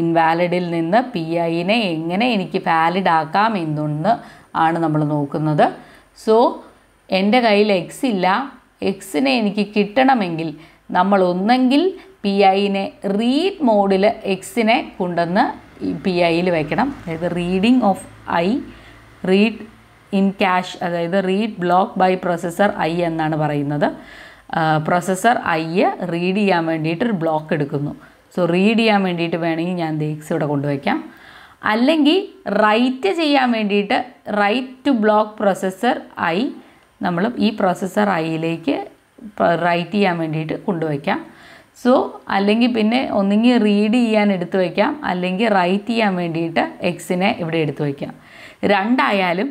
Speaker 1: ഇൻവാലിഡിൽ നിന്ന് പി ഐനെ എങ്ങനെ എനിക്ക് വാലിഡ് ആക്കാം എന്നൊന്ന് ആണ് നമ്മൾ നോക്കുന്നത് സോ എൻ്റെ കയ്യിൽ എക്സ് ഇല്ല എക്സിനെ എനിക്ക് കിട്ടണമെങ്കിൽ നമ്മൾ ഒന്നെങ്കിൽ പി ഐനെ റീഡ് മോഡിൽ എക്സിനെ കൊണ്ടുവന്ന് പി ഐയിൽ വയ്ക്കണം അതായത് reading of I read in cache അതായത് read block by processor I എന്നാണ് പറയുന്നത് പ്രൊസസ്സർ ഐയെ റീഡ് ചെയ്യാൻ വേണ്ടിയിട്ട് ഒരു ബ്ലോക്ക് എടുക്കുന്നു സോ റീഡ് ചെയ്യാൻ വേണ്ടിയിട്ട് വേണമെങ്കിൽ ഞാൻ ദേക്സ് ഇവിടെ കൊണ്ടുവയ്ക്കാം അല്ലെങ്കിൽ റൈറ്റ് ചെയ്യാൻ വേണ്ടിയിട്ട് write to block processor I നമ്മൾ ഈ പ്രൊസസ്സർ ഐയിലേക്ക് റൈറ്റ് ചെയ്യാൻ വേണ്ടിയിട്ട് കൊണ്ടുവയ്ക്കാം സോ അല്ലെങ്കിൽ പിന്നെ ഒന്നുകിൽ റീഡ് ചെയ്യാൻ എടുത്തു വയ്ക്കാം അല്ലെങ്കിൽ റൈറ്റ് ചെയ്യാൻ വേണ്ടിയിട്ട് എക്സിനെ ഇവിടെ എടുത്തു വയ്ക്കാം രണ്ടായാലും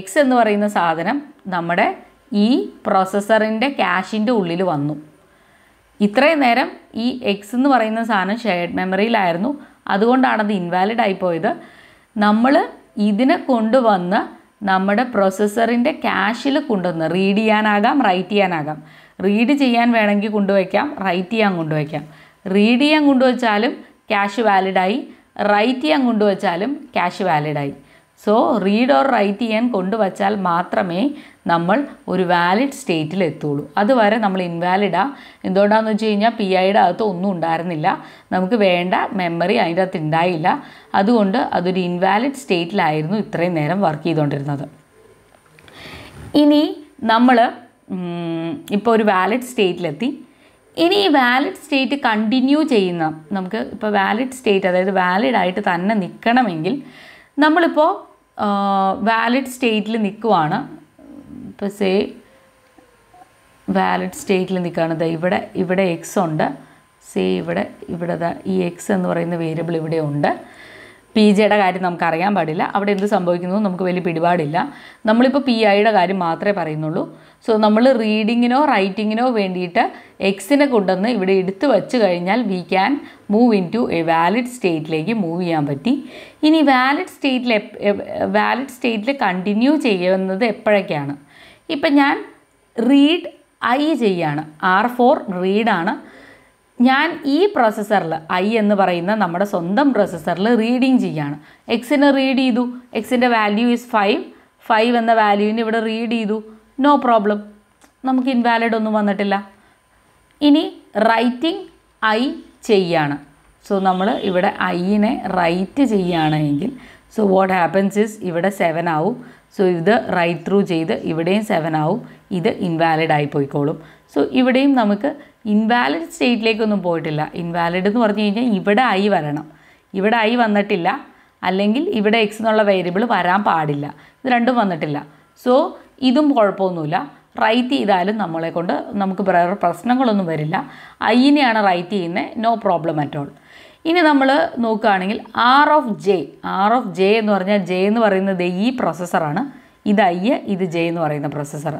Speaker 1: എക്സ് എന്ന് പറയുന്ന സാധനം നമ്മുടെ ഈ പ്രോസസ്സറിൻ്റെ ക്യാഷിൻ്റെ ഉള്ളിൽ വന്നു ഇത്രയും നേരം ഈ എക്സ് എന്ന് പറയുന്ന സാധനം ഷെയർഡ് മെമ്മറിയിലായിരുന്നു അതുകൊണ്ടാണ് അത് ഇൻവാലിഡ് ആയിപ്പോയത് നമ്മൾ ഇതിനെ കൊണ്ടുവന്ന് നമ്മുടെ പ്രോസസ്സറിൻ്റെ ക്യാഷിൽ കൊണ്ടുവന്ന് റീഡ് ചെയ്യാനാകാം റൈറ്റ് ചെയ്യാനാകാം റീഡ് ചെയ്യാൻ വേണമെങ്കിൽ കൊണ്ടുവയ്ക്കാം റൈറ്റ് ചെയ്യാൻ കൊണ്ടുവയ്ക്കാം റീഡ് ചെയ്യാൻ കൊണ്ടുവച്ചാലും ക്യാഷ് വാലിഡായി റൈറ്റ് ചെയ്യാൻ കൊണ്ടുവച്ചാലും ക്യാഷ് വാലിഡായി സോ റീഡ് ഓർ റൈറ്റ് ചെയ്യാൻ കൊണ്ടുവച്ചാൽ മാത്രമേ നമ്മൾ ഒരു വാലിഡ് സ്റ്റേറ്റിൽ എത്തുള്ളൂ അതുവരെ നമ്മൾ ഇൻവാലിഡാ എന്തുകൊണ്ടാണെന്ന് വെച്ച് കഴിഞ്ഞാൽ പി ഐയുടെ അകത്ത് ഒന്നും ഉണ്ടായിരുന്നില്ല നമുക്ക് വേണ്ട മെമ്മറി അതിൻ്റെ അകത്ത് ഉണ്ടായില്ല അതുകൊണ്ട് അതൊരു ഇൻവാലിഡ് സ്റ്റേറ്റിലായിരുന്നു ഇത്രയും നേരം വർക്ക് ചെയ്തുകൊണ്ടിരുന്നത് ഇനി നമ്മൾ ഇപ്പോൾ ഒരു വാലിഡ് സ്റ്റേറ്റിലെത്തി ഇനി ഈ വാലിഡ് സ്റ്റേറ്റ് കണ്ടിന്യൂ ചെയ്യുന്ന നമുക്ക് ഇപ്പോൾ വാലിഡ് സ്റ്റേറ്റ് അതായത് വാലിഡ് ആയിട്ട് തന്നെ നിൽക്കണമെങ്കിൽ നമ്മളിപ്പോൾ വാലിഡ് സ്റ്റേറ്റിൽ നിൽക്കുവാണ് ഇപ്പോൾ സേ വാലിഡ് സ്റ്റേറ്റിൽ നിൽക്കുകയാണ് ഇവിടെ ഇവിടെ എക്സ് ഉണ്ട് സേ ഇവിടെ ഇവിടെ ദാ ഈ എക്സ് എന്ന് പറയുന്ന വേരിയബിൾ ഇവിടെ ഉണ്ട് പി ജെയുടെ കാര്യം നമുക്ക് അറിയാൻ പാടില്ല അവിടെ എന്ത് സംഭവിക്കുന്നു നമുക്ക് വലിയ പിടിപാടില്ല നമ്മളിപ്പോൾ പി ഐയുടെ കാര്യം മാത്രമേ പറയുന്നുള്ളൂ സോ നമ്മൾ റീഡിങ്ങിനോ റൈറ്റിങ്ങിനോ വേണ്ടിയിട്ട് എക്സിനെ കൊണ്ടുവന്ന് ഇവിടെ എടുത്തു വച്ച് കഴിഞ്ഞാൽ we can move into a valid സ്റ്റേറ്റിലേക്ക് മൂവ് ചെയ്യാൻ പറ്റി ഇനി വാലിഡ് സ്റ്റേറ്റിൽ വാലിഡ് സ്റ്റേറ്റിൽ കണ്ടിന്യൂ ചെയ്യുന്നത് എപ്പോഴൊക്കെയാണ് ഇപ്പം ഞാൻ റീഡ് ഐ ചെയ്യാണ് ആർ ഫോർ റീഡാണ് ഞാൻ ഈ പ്രോസസ്സറിൽ ഐ എന്ന് പറയുന്ന നമ്മുടെ സ്വന്തം പ്രോസസ്സറിൽ റീഡിങ് ചെയ്യാണ് എക്സിനെ റീഡ് ചെയ്തു എക്സിൻ്റെ വാല്യൂ ഈസ് ഫൈവ് ഫൈവ് എന്ന വാല്യൂവിന് ഇവിടെ റീഡ് ചെയ്തു നോ പ്രോബ്ലം നമുക്ക് ഇൻവാലിഡ് ഒന്നും വന്നിട്ടില്ല ഇനി റൈറ്റിംഗ് ഐ ചെയ്യാണ് സോ നമ്മൾ ഇവിടെ ഐനെ റൈറ്റ് ചെയ്യുകയാണെങ്കിൽ സോ വാട്ട് ഹാപ്പൻസ് ഇസ് ഇവിടെ സെവൻ ആവും സോ ഇത് റൈറ്റ് ത്രൂ ചെയ്ത് ഇവിടെയും സെവൻ ആവും ഇത് ഇൻവാലിഡ് ആയി പോയിക്കോളും സോ ഇവിടെയും നമുക്ക് ഇൻവാലിഡ് സ്റ്റേറ്റിലേക്കൊന്നും പോയിട്ടില്ല ഇൻവാലിഡ് എന്ന് പറഞ്ഞു കഴിഞ്ഞാൽ ഇവിടെ ഐ വരണം ഇവിടെ ഐ വന്നിട്ടില്ല അല്ലെങ്കിൽ ഇവിടെ എക്സ് എന്നുള്ള വേരിയബിൾ വരാൻ പാടില്ല ഇത് രണ്ടും വന്നിട്ടില്ല സോ ഇതും കുഴപ്പമൊന്നുമില്ല റൈറ്റ് ചെയ്താലും നമ്മളെ കൊണ്ട് നമുക്ക് വേറെ പ്രശ്നങ്ങളൊന്നും വരില്ല ഐനെയാണ് റൈറ്റ് ചെയ്യുന്നത് നോ പ്രോബ്ലം അറ്റ് ഓൾ ഇനി നമ്മൾ നോക്കുകയാണെങ്കിൽ R of J R of J എന്ന് പറഞ്ഞാൽ ജെ എന്ന് പറയുന്നത് ഈ പ്രോസസ്സറാണ് ഇത് ഐ ഇത് ജെ എന്ന് പറയുന്ന പ്രോസസ്സർ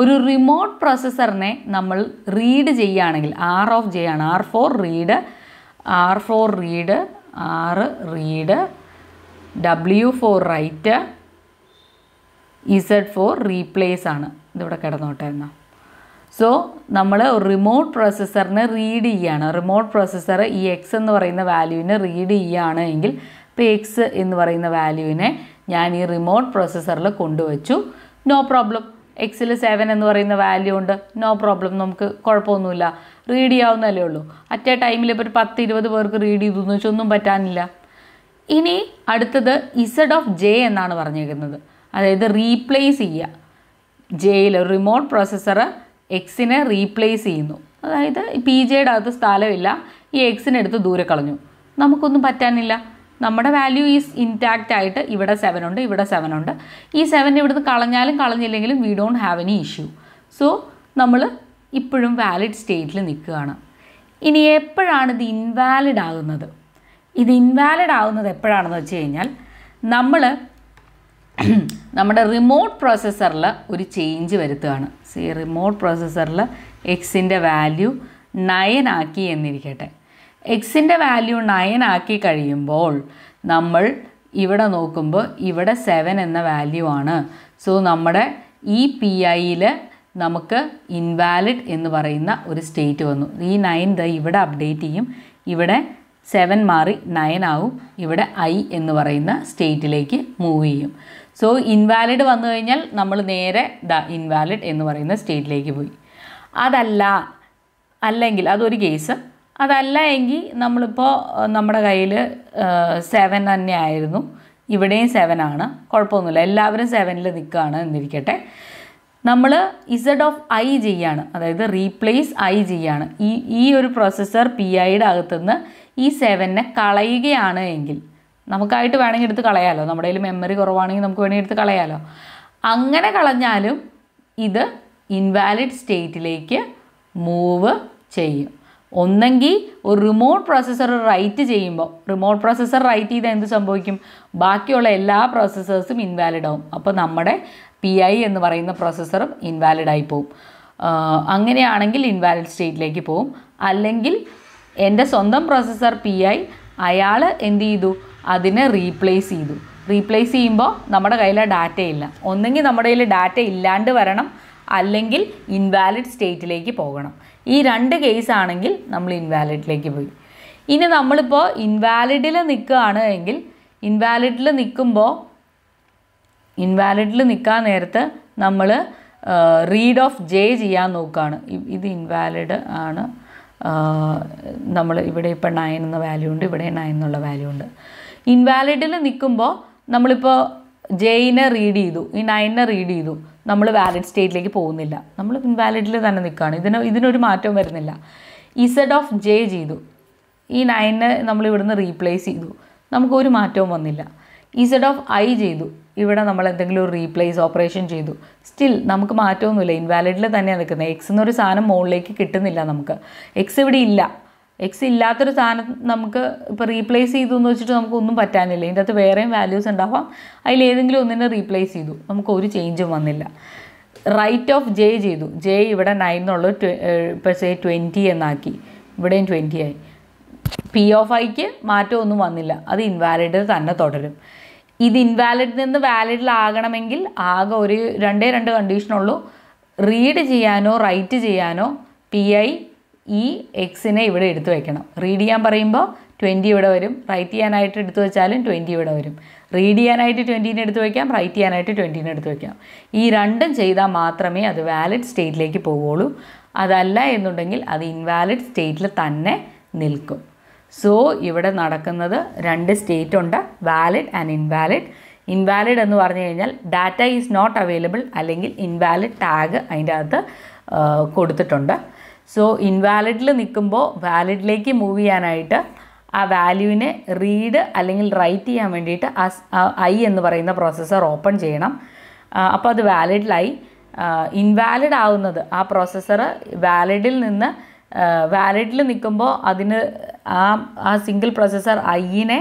Speaker 1: ഒരു റിമോട്ട് പ്രോസസ്സറിനെ നമ്മൾ റീഡ് ചെയ്യുകയാണെങ്കിൽ ആർ ഓഫ് ജെ ആണ് R for read R for read R read W for write Z for replace ആണ് ഇതിവിടെ കിടന്നോട്ടെ എന്നാൽ സോ നമ്മൾ റിമോട്ട് പ്രോസസ്സറിനെ റീഡ് ചെയ്യുകയാണ് റിമോട്ട് പ്രോസസ്സർ ഈ എക്സ് എന്ന് പറയുന്ന വാല്യൂവിനെ റീഡ് ചെയ്യുകയാണ് എങ്കിൽ ഇപ്പോൾ എക്സ് എന്ന് പറയുന്ന വാല്യൂവിനെ ഞാൻ ഈ റിമോട്ട് പ്രോസസ്സറിൽ കൊണ്ടുവച്ചു നോ പ്രോബ്ലം എക്സിൽ സെവൻ എന്ന് പറയുന്ന വാല്യൂ ഉണ്ട് നോ പ്രോബ്ലം നമുക്ക് കുഴപ്പമൊന്നുമില്ല റീഡ് ചെയ്യാവുന്നല്ലേ ഉള്ളൂ അറ്റ് എ ടൈമിൽ ഇപ്പോൾ ഒരു പത്ത് ഇരുപത് പേർക്ക് റീഡ് ചെയ്തു എന്ന് വെച്ചാൽ ഒന്നും പറ്റാനില്ല ഇനി അടുത്തത് ഇസഡ് ഓഫ് ജെ എന്നാണ് പറഞ്ഞേക്കുന്നത് അതായത് റീപ്ലേസ് ചെയ്യുക ജെയിൽ റിമോട്ട് പ്രോസസ്സർ എക്സിനെ റീപ്ലേസ് ചെയ്യുന്നു അതായത് പി ജെയുടെ അകത്ത് സ്ഥലമില്ല ഈ എക്സിനെടുത്ത് ദൂരെ കളഞ്ഞു നമുക്കൊന്നും പറ്റാനില്ല നമ്മുടെ വാല്യൂ ഈസ് ഇൻടാക്റ്റ് ആയിട്ട് ഇവിടെ സെവൻ ഉണ്ട് ഇവിടെ സെവൻ ഉണ്ട് ഈ സെവൻ ഇവിടുന്ന് കളഞ്ഞാലും കളഞ്ഞില്ലെങ്കിലും we don't have any issue so നമ്മൾ ഇപ്പോഴും വാലിഡ് സ്റ്റേറ്റിൽ നിൽക്കുകയാണ് ഇനി എപ്പോഴാണ് ഇത് ഇൻവാലിഡ് ആകുന്നത് ഇത് ഇൻവാലിഡ് ആകുന്നത് എപ്പോഴാണെന്ന് വെച്ച് കഴിഞ്ഞാൽ നമ്മൾ നമ്മുടെ റിമോട്ട് പ്രോസസ്സറിൽ ഒരു ചേഞ്ച് വരുത്തുകയാണ് സി റിമോട്ട് പ്രോസസ്സറിൽ എക്സിൻ്റെ വാല്യൂ നയൻ ആക്കി എന്നിരിക്കട്ടെ എക്സിൻ്റെ വാല്യൂ നയൻ ആക്കി കഴിയുമ്പോൾ നമ്മൾ ഇവിടെ നോക്കുമ്പോൾ ഇവിടെ സെവൻ എന്ന വാല്യൂ ആണ് സോ നമ്മുടെ ഈ പി ഐയിൽ നമുക്ക് ഇൻവാലിഡ് എന്ന് പറയുന്ന ഒരു സ്റ്റേറ്റ് വന്നു ഈ നയൻ ദ ഇവിടെ അപ്ഡേറ്റ് ചെയ്യും ഇവിടെ സെവൻ മാറി നയൻ ആവും ഇവിടെ ഐ എന്ന് പറയുന്ന സ്റ്റേറ്റിലേക്ക് മൂവ് ചെയ്യും സോ ഇൻവാലിഡ് വന്നു കഴിഞ്ഞാൽ നമ്മൾ നേരെ ദ ഇൻവാലിഡ് എന്ന് പറയുന്ന സ്റ്റേറ്റിലേക്ക് പോയി അതല്ല അല്ലെങ്കിൽ അതൊരു കേസ് അതല്ല എങ്കിൽ നമ്മളിപ്പോൾ നമ്മുടെ കയ്യിൽ സെവൻ തന്നെ ആയിരുന്നു ഇവിടെയും സെവൻ ആണ് കുഴപ്പമൊന്നുമില്ല എല്ലാവരും സെവനിൽ നിൽക്കുകയാണ് എന്നിരിക്കട്ടെ നമ്മൾ ഇസഡ് ഓഫ് ഐ ചെയ്യാണ് അതായത് റീപ്ലേസ് ഐ ചെയ്യാണ് ഈ ഈ ഒരു പ്രോസസ്സർ പി ഐയുടെ അകത്തുനിന്ന് ഈ സെവനെ കളയുകയാണ് എങ്കിൽ നമുക്കായിട്ട് വേണമെങ്കിൽ എടുത്ത് കളയാലോ നമ്മുടെ കയ്യിൽ മെമ്മറി കുറവാണെങ്കിൽ നമുക്ക് വേണമെങ്കിൽ എടുത്ത് കളയാലോ അങ്ങനെ കളഞ്ഞാലും ഇത് ഇൻവാലിഡ് സ്റ്റേറ്റിലേക്ക് മൂവ് ചെയ്യും ഒന്നെങ്കിൽ ഒരു റിമോട്ട് പ്രോസസ്സർ റൈറ്റ് ചെയ്യുമ്പോൾ റിമോട്ട് പ്രോസസ്സർ റൈറ്റ് ചെയ്താൽ എന്ത് സംഭവിക്കും ബാക്കിയുള്ള എല്ലാ പ്രോസസ്സേഴ്സും ഇൻവാലിഡ് ആവും അപ്പോൾ നമ്മുടെ പി ഐ എന്ന് പറയുന്ന പ്രോസസ്സറും ഇൻവാലിഡ് ആയി പോവും അങ്ങനെയാണെങ്കിൽ ഇൻവാലിഡ് സ്റ്റേറ്റിലേക്ക് പോവും അല്ലെങ്കിൽ എൻ്റെ സ്വന്തം പ്രോസസ്സർ പി ഐ അയാൾ എന്ത് ചെയ്തു അതിനെ റീപ്ലേസ് ചെയ്തു റീപ്ലേസ് ചെയ്യുമ്പോൾ നമ്മുടെ കയ്യിൽ ഡാറ്റ ഇല്ല ഒന്നെങ്കിൽ നമ്മുടെ കയ്യിൽ ഡാറ്റ ഇല്ലാണ്ട് വരണം അല്ലെങ്കിൽ ഇൻവാലിഡ് സ്റ്റേറ്റിലേക്ക് പോകണം ഈ രണ്ട് കേസാണെങ്കിൽ നമ്മൾ ഇൻവാലിഡിലേക്ക് പോയി ഇനി നമ്മളിപ്പോൾ ഇൻവാലിഡിൽ നിൽക്കുകയാണ് എങ്കിൽ ഇൻവാലിഡിൽ നിൽക്കുമ്പോൾ ഇൻവാലിഡിൽ നിൽക്കാൻ നേരത്ത് നമ്മൾ റീഡ് ഓഫ് ജെ ചെയ്യാൻ നോക്കുകയാണ് ഇത് ഇൻവാലിഡ് ആണ് നമ്മൾ ഇവിടെ ഇപ്പോൾ നയൻ എന്ന വാല്യൂ ഉണ്ട് ഇവിടെ നയൻ എന്നുള്ള വാല്യൂ ഉണ്ട് ഇൻവാലിഡിൽ നിൽക്കുമ്പോൾ നമ്മളിപ്പോൾ ജെയിനെ റീഡ് ചെയ്തു ഈ നയനെ റീഡ് ചെയ്തു നമ്മൾ വാലിഡ് സ്റ്റേറ്റിലേക്ക് പോകുന്നില്ല നമ്മൾ ഇൻവാലിഡിൽ തന്നെ നിൽക്കുകയാണ് ഇതിന് ഇതിനൊരു മാറ്റവും വരുന്നില്ല ഇസഡ് ഓഫ് ജെ ചെയ്തു ഈ നയനെ നമ്മൾ ഇവിടുന്ന് റീപ്ലേസ് ചെയ്തു നമുക്കൊരു മാറ്റവും വന്നില്ല ഇസഡ് ഓഫ് ഐ ചെയ്തു ഇവിടെ നമ്മൾ എന്തെങ്കിലും ഒരു റീപ്ലേസ് ഓപ്പറേഷൻ ചെയ്തു സ്റ്റിൽ നമുക്ക് മാറ്റമൊന്നുമില്ല ഇൻവാലിഡിൽ തന്നെയാണ് നിൽക്കുന്നത് എക്സ് എന്നൊരു സാധനം മുകളിലേക്ക് കിട്ടുന്നില്ല നമുക്ക് എക്സ് ഇവിടെ ഇല്ല എക്സ് ഇല്ലാത്തൊരു സാധനം നമുക്ക് ഇപ്പോൾ റീപ്ലേസ് ചെയ്തു എന്ന് വെച്ചിട്ട് നമുക്കൊന്നും പറ്റാനില്ല ഇതിൻ്റെ അകത്ത് വേറെയും വാല്യൂസ് ഉണ്ടാവാം അതിലേതെങ്കിലും ഒന്നിനെ റീപ്ലേസ് ചെയ്തു നമുക്ക് ഒരു ചേഞ്ചും വന്നില്ല റൈറ്റ് ഓഫ് ജെ ചെയ്തു ജെ ഇവിടെ നയൻ എന്നുള്ളത് പെർസേ ട്വൻറ്റി എന്നാക്കി ഇവിടെയും ട്വൻറ്റി ആയി പി ഓഫ് ഐക്ക് ഒന്നും വന്നില്ല അത് ഇൻവാലിഡ് തന്നെ തുടരും ഇത് ഇൻവാലിഡ് നിന്ന് വാലിഡിലാകണമെങ്കിൽ ആകെ ഒരു രണ്ടേ രണ്ട് കണ്ടീഷനുള്ളൂ റീഡ് ചെയ്യാനോ റൈറ്റ് ചെയ്യാനോ പി ഐ ഈ എക്സിനെ ഇവിടെ എടുത്തു വയ്ക്കണം റീഡ് ചെയ്യാൻ പറയുമ്പോൾ ട്വൻറ്റി ഇവിടെ വരും റൈറ്റ് ചെയ്യാനായിട്ട് എടുത്തു വെച്ചാലും ട്വൻറ്റി ഇവിടെ വരും റീഡ് ചെയ്യാനായിട്ട് ട്വൻറ്റീനെ എടുത്തു വയ്ക്കാം റൈറ്റ് ചെയ്യാനായിട്ട് ട്വൻറ്റീനെ എടുത്തു വയ്ക്കാം ഈ രണ്ടും ചെയ്താൽ മാത്രമേ അത് വാലിഡ് സ്റ്റേറ്റിലേക്ക് പോവുകയുള്ളൂ അതല്ല എന്നുണ്ടെങ്കിൽ അത് ഇൻവാലിഡ് സ്റ്റേറ്റിൽ തന്നെ നിൽക്കും സോ ഇവിടെ നടക്കുന്നത് രണ്ട് സ്റ്റേറ്റ് ഉണ്ട് വാലിഡ് ആൻഡ് ഇൻവാലിഡ് ഇൻവാലിഡ് എന്ന് പറഞ്ഞു കഴിഞ്ഞാൽ ഡാറ്റ ഈസ് നോട്ട് അവൈലബിൾ അല്ലെങ്കിൽ ഇൻവാലിഡ് ടാഗ് അതിൻ്റെ അകത്ത് കൊടുത്തിട്ടുണ്ട് സോ ഇൻവാലിഡിൽ നിൽക്കുമ്പോൾ വാലിഡിലേക്ക് മൂവ് ചെയ്യാനായിട്ട് ആ വാല്യൂവിനെ റീഡ് അല്ലെങ്കിൽ റൈറ്റ് ചെയ്യാൻ വേണ്ടിയിട്ട് ഐ എന്ന് പറയുന്ന പ്രോസസ്സർ ഓപ്പൺ ചെയ്യണം അപ്പോൾ അത് വാലിഡിലായി ഇൻവാലിഡ് ആവുന്നത് ആ പ്രോസസ്സർ വാലിഡിൽ നിന്ന് വാലറ്റിൽ നിൽക്കുമ്പോൾ അതിന് ആ ആ സിംഗിൾ പ്രോസസ്സർ ഐയിനെ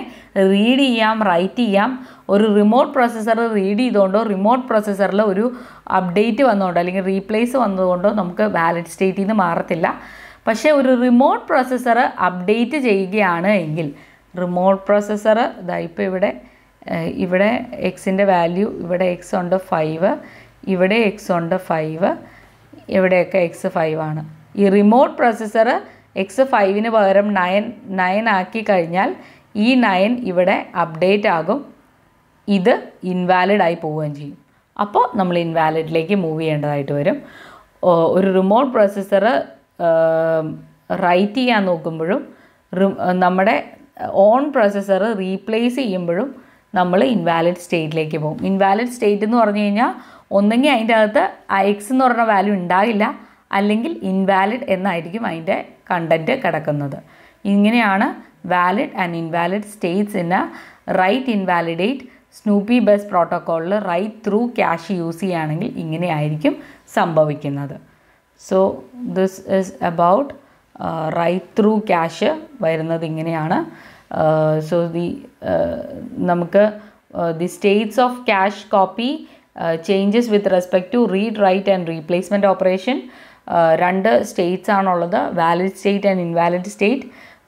Speaker 1: റീഡ് ചെയ്യാം റൈറ്റ് ചെയ്യാം ഒരു റിമോട്ട് പ്രോസസ്സർ റീഡ് ചെയ്തുകൊണ്ടോ റിമോട്ട് പ്രോസസ്സറിൽ ഒരു അപ്ഡേറ്റ് വന്നുകൊണ്ടോ അല്ലെങ്കിൽ റീപ്ലേസ് വന്നതുകൊണ്ടോ നമുക്ക് വാലറ്റ് സ്റ്റേറ്റിൽ നിന്ന് മാറത്തില്ല പക്ഷേ ഒരു റിമോട്ട് പ്രോസസ്സർ അപ്ഡേറ്റ് ചെയ്യുകയാണ് എങ്കിൽ റിമോട്ട് പ്രോസസ്സർ ഇതാ ഇപ്പോൾ ഇവിടെ ഇവിടെ എക്സിൻ്റെ വാല്യൂ ഇവിടെ എക്സ് ഉണ്ട് ഫൈവ് ഇവിടെ എക്സ് ഉണ്ട് ഫൈവ് ഇവിടെയൊക്കെ എക്സ് ഫൈവ് ആണ് ഈ റിമോട്ട് പ്രോസസ്സർ എക്സ് ഫൈവിന് പകരം നയൻ നയൻ ആക്കി കഴിഞ്ഞാൽ ഈ നയൻ ഇവിടെ അപ്ഡേറ്റ് ആകും ഇത് ഇൻവാലിഡ് ആയി പോവുകയും ചെയ്യും അപ്പോൾ നമ്മൾ ഇൻവാലിഡിലേക്ക് മൂവ് ചെയ്യേണ്ടതായിട്ട് വരും ഒരു റിമോട്ട് പ്രോസസ്സർ റൈറ്റ് ചെയ്യാൻ നോക്കുമ്പോഴും നമ്മുടെ ഓൺ പ്രോസസ്സർ റീപ്ലേസ് ചെയ്യുമ്പോഴും നമ്മൾ ഇൻവാലിഡ് സ്റ്റേറ്റിലേക്ക് പോകും ഇൻവാലിഡ് സ്റ്റേറ്റ് എന്ന് പറഞ്ഞു കഴിഞ്ഞാൽ ഒന്നെങ്കിൽ അതിൻ്റെ അകത്ത് ഐ എക്സ് എന്ന് പറഞ്ഞ വാല്യൂ ഉണ്ടാകില്ല അല്ലെങ്കിൽ ഇൻവാലിഡ് എന്നായിരിക്കും അതിൻ്റെ കണ്ടൻറ്റ് കിടക്കുന്നത് ഇങ്ങനെയാണ് valid and invalid states in a write invalidate snoopy bus പ്രോട്ടോക്കോളിൽ റൈറ്റ് ത്രൂ ക്യാഷ് യൂസ് ചെയ്യുകയാണെങ്കിൽ ഇങ്ങനെയായിരിക്കും സംഭവിക്കുന്നത് so this is about write through cache വരുന്നത് ഇങ്ങനെയാണ് സോ uh, ദി uh, നമുക്ക് the states of cache copy changes with respect to read write and replacement operation രണ്ട് സ്റ്റേറ്റ്സ് ആണുള്ളത് valid state and invalid state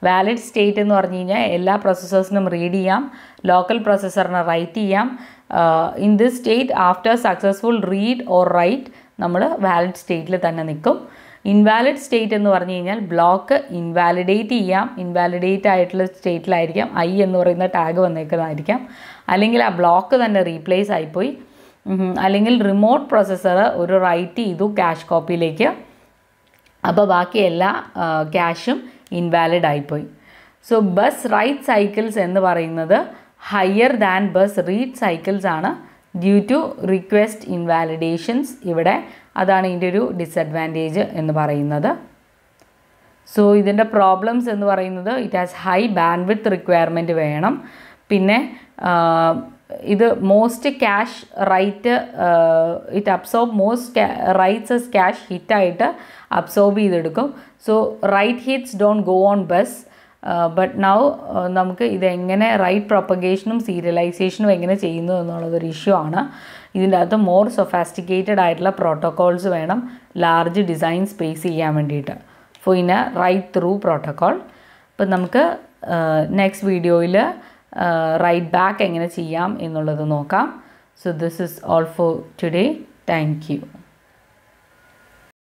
Speaker 1: valid state എന്ന് പറഞ്ഞു കഴിഞ്ഞാൽ എല്ലാ പ്രൊസസ്സേഴ്സിനും റീഡ് ചെയ്യാം ലോക്കൽ പ്രൊസസ്സറിന് റൈറ്റ് ചെയ്യാം in this state after successful read or write നമ്മൾ വാലിഡ് സ്റ്റേറ്റിൽ തന്നെ നിൽക്കും ഇൻവാലിഡ് സ്റ്റേറ്റ് എന്ന് പറഞ്ഞു കഴിഞ്ഞാൽ ബ്ലോക്ക് ഇൻവാലിഡേറ്റ് ചെയ്യാം ഇൻവാലിഡേറ്റ് ആയിട്ടുള്ള സ്റ്റേറ്റിലായിരിക്കാം ഐ എന്ന് പറയുന്ന ടാഗ് വന്നേക്കുന്നതായിരിക്കാം അല്ലെങ്കിൽ ആ ബ്ലോക്ക് തന്നെ റീപ്ലേസ് ആയിപ്പോയി അല്ലെങ്കിൽ റിമോട്ട് പ്രോസസ്സർ ഒരു റൈറ്റ് ചെയ്തു ക്യാഷ് കോപ്പിയിലേക്ക് അപ്പോൾ ബാക്കി എല്ലാ ക്യാഷും ഇൻവാലിഡ് ആയിപ്പോയി സോ ബസ് റൈറ്റ് സൈക്കിൾസ് എന്ന് പറയുന്നത് higher than bus read cycles ആണ് ഡ്യൂ ടു റിക്വസ്റ്റ് ഇൻവാലിഡേഷൻസ് ഇവിടെ അതാണ് ഇതിൻ്റെ ഒരു ഡിസഡ്വാൻറ്റേജ് എന്ന് പറയുന്നത് സോ ഇതിൻ്റെ പ്രോബ്ലംസ് എന്ന് പറയുന്നത് it has high bandwidth requirement വേണം പിന്നെ ഇത് most cache write it absorb most writes as cache ഹിറ്റായിട്ട് അബ്സോർബ് ചെയ്തെടുക്കും so write hits don't go on bus but now നമുക്ക് ഇതെങ്ങനെ റൈറ്റ് പ്രൊപ്പഗേഷനും സീരിയലൈസേഷനും എങ്ങനെ ചെയ്യുന്നു എന്നുള്ളതൊരു ഇഷ്യൂ ആണ് ഇതിൻ്റെ അകത്ത് മോർ സൊഫാസ്റ്റിക്കേറ്റഡ് ആയിട്ടുള്ള പ്രോട്ടോക്കോൾസ് വേണം ലാർജ് ഡിസൈൻ സ്പേസ് ചെയ്യാൻ വേണ്ടിയിട്ട് for in a write through protocol അപ്പം നമുക്ക് നെക്സ്റ്റ് uh, വീഡിയോയിൽ റൈറ്റ് ബാക്ക് എങ്ങനെ ചെയ്യാം എന്നുള്ളത് നോക്കാം so this is all for today thank U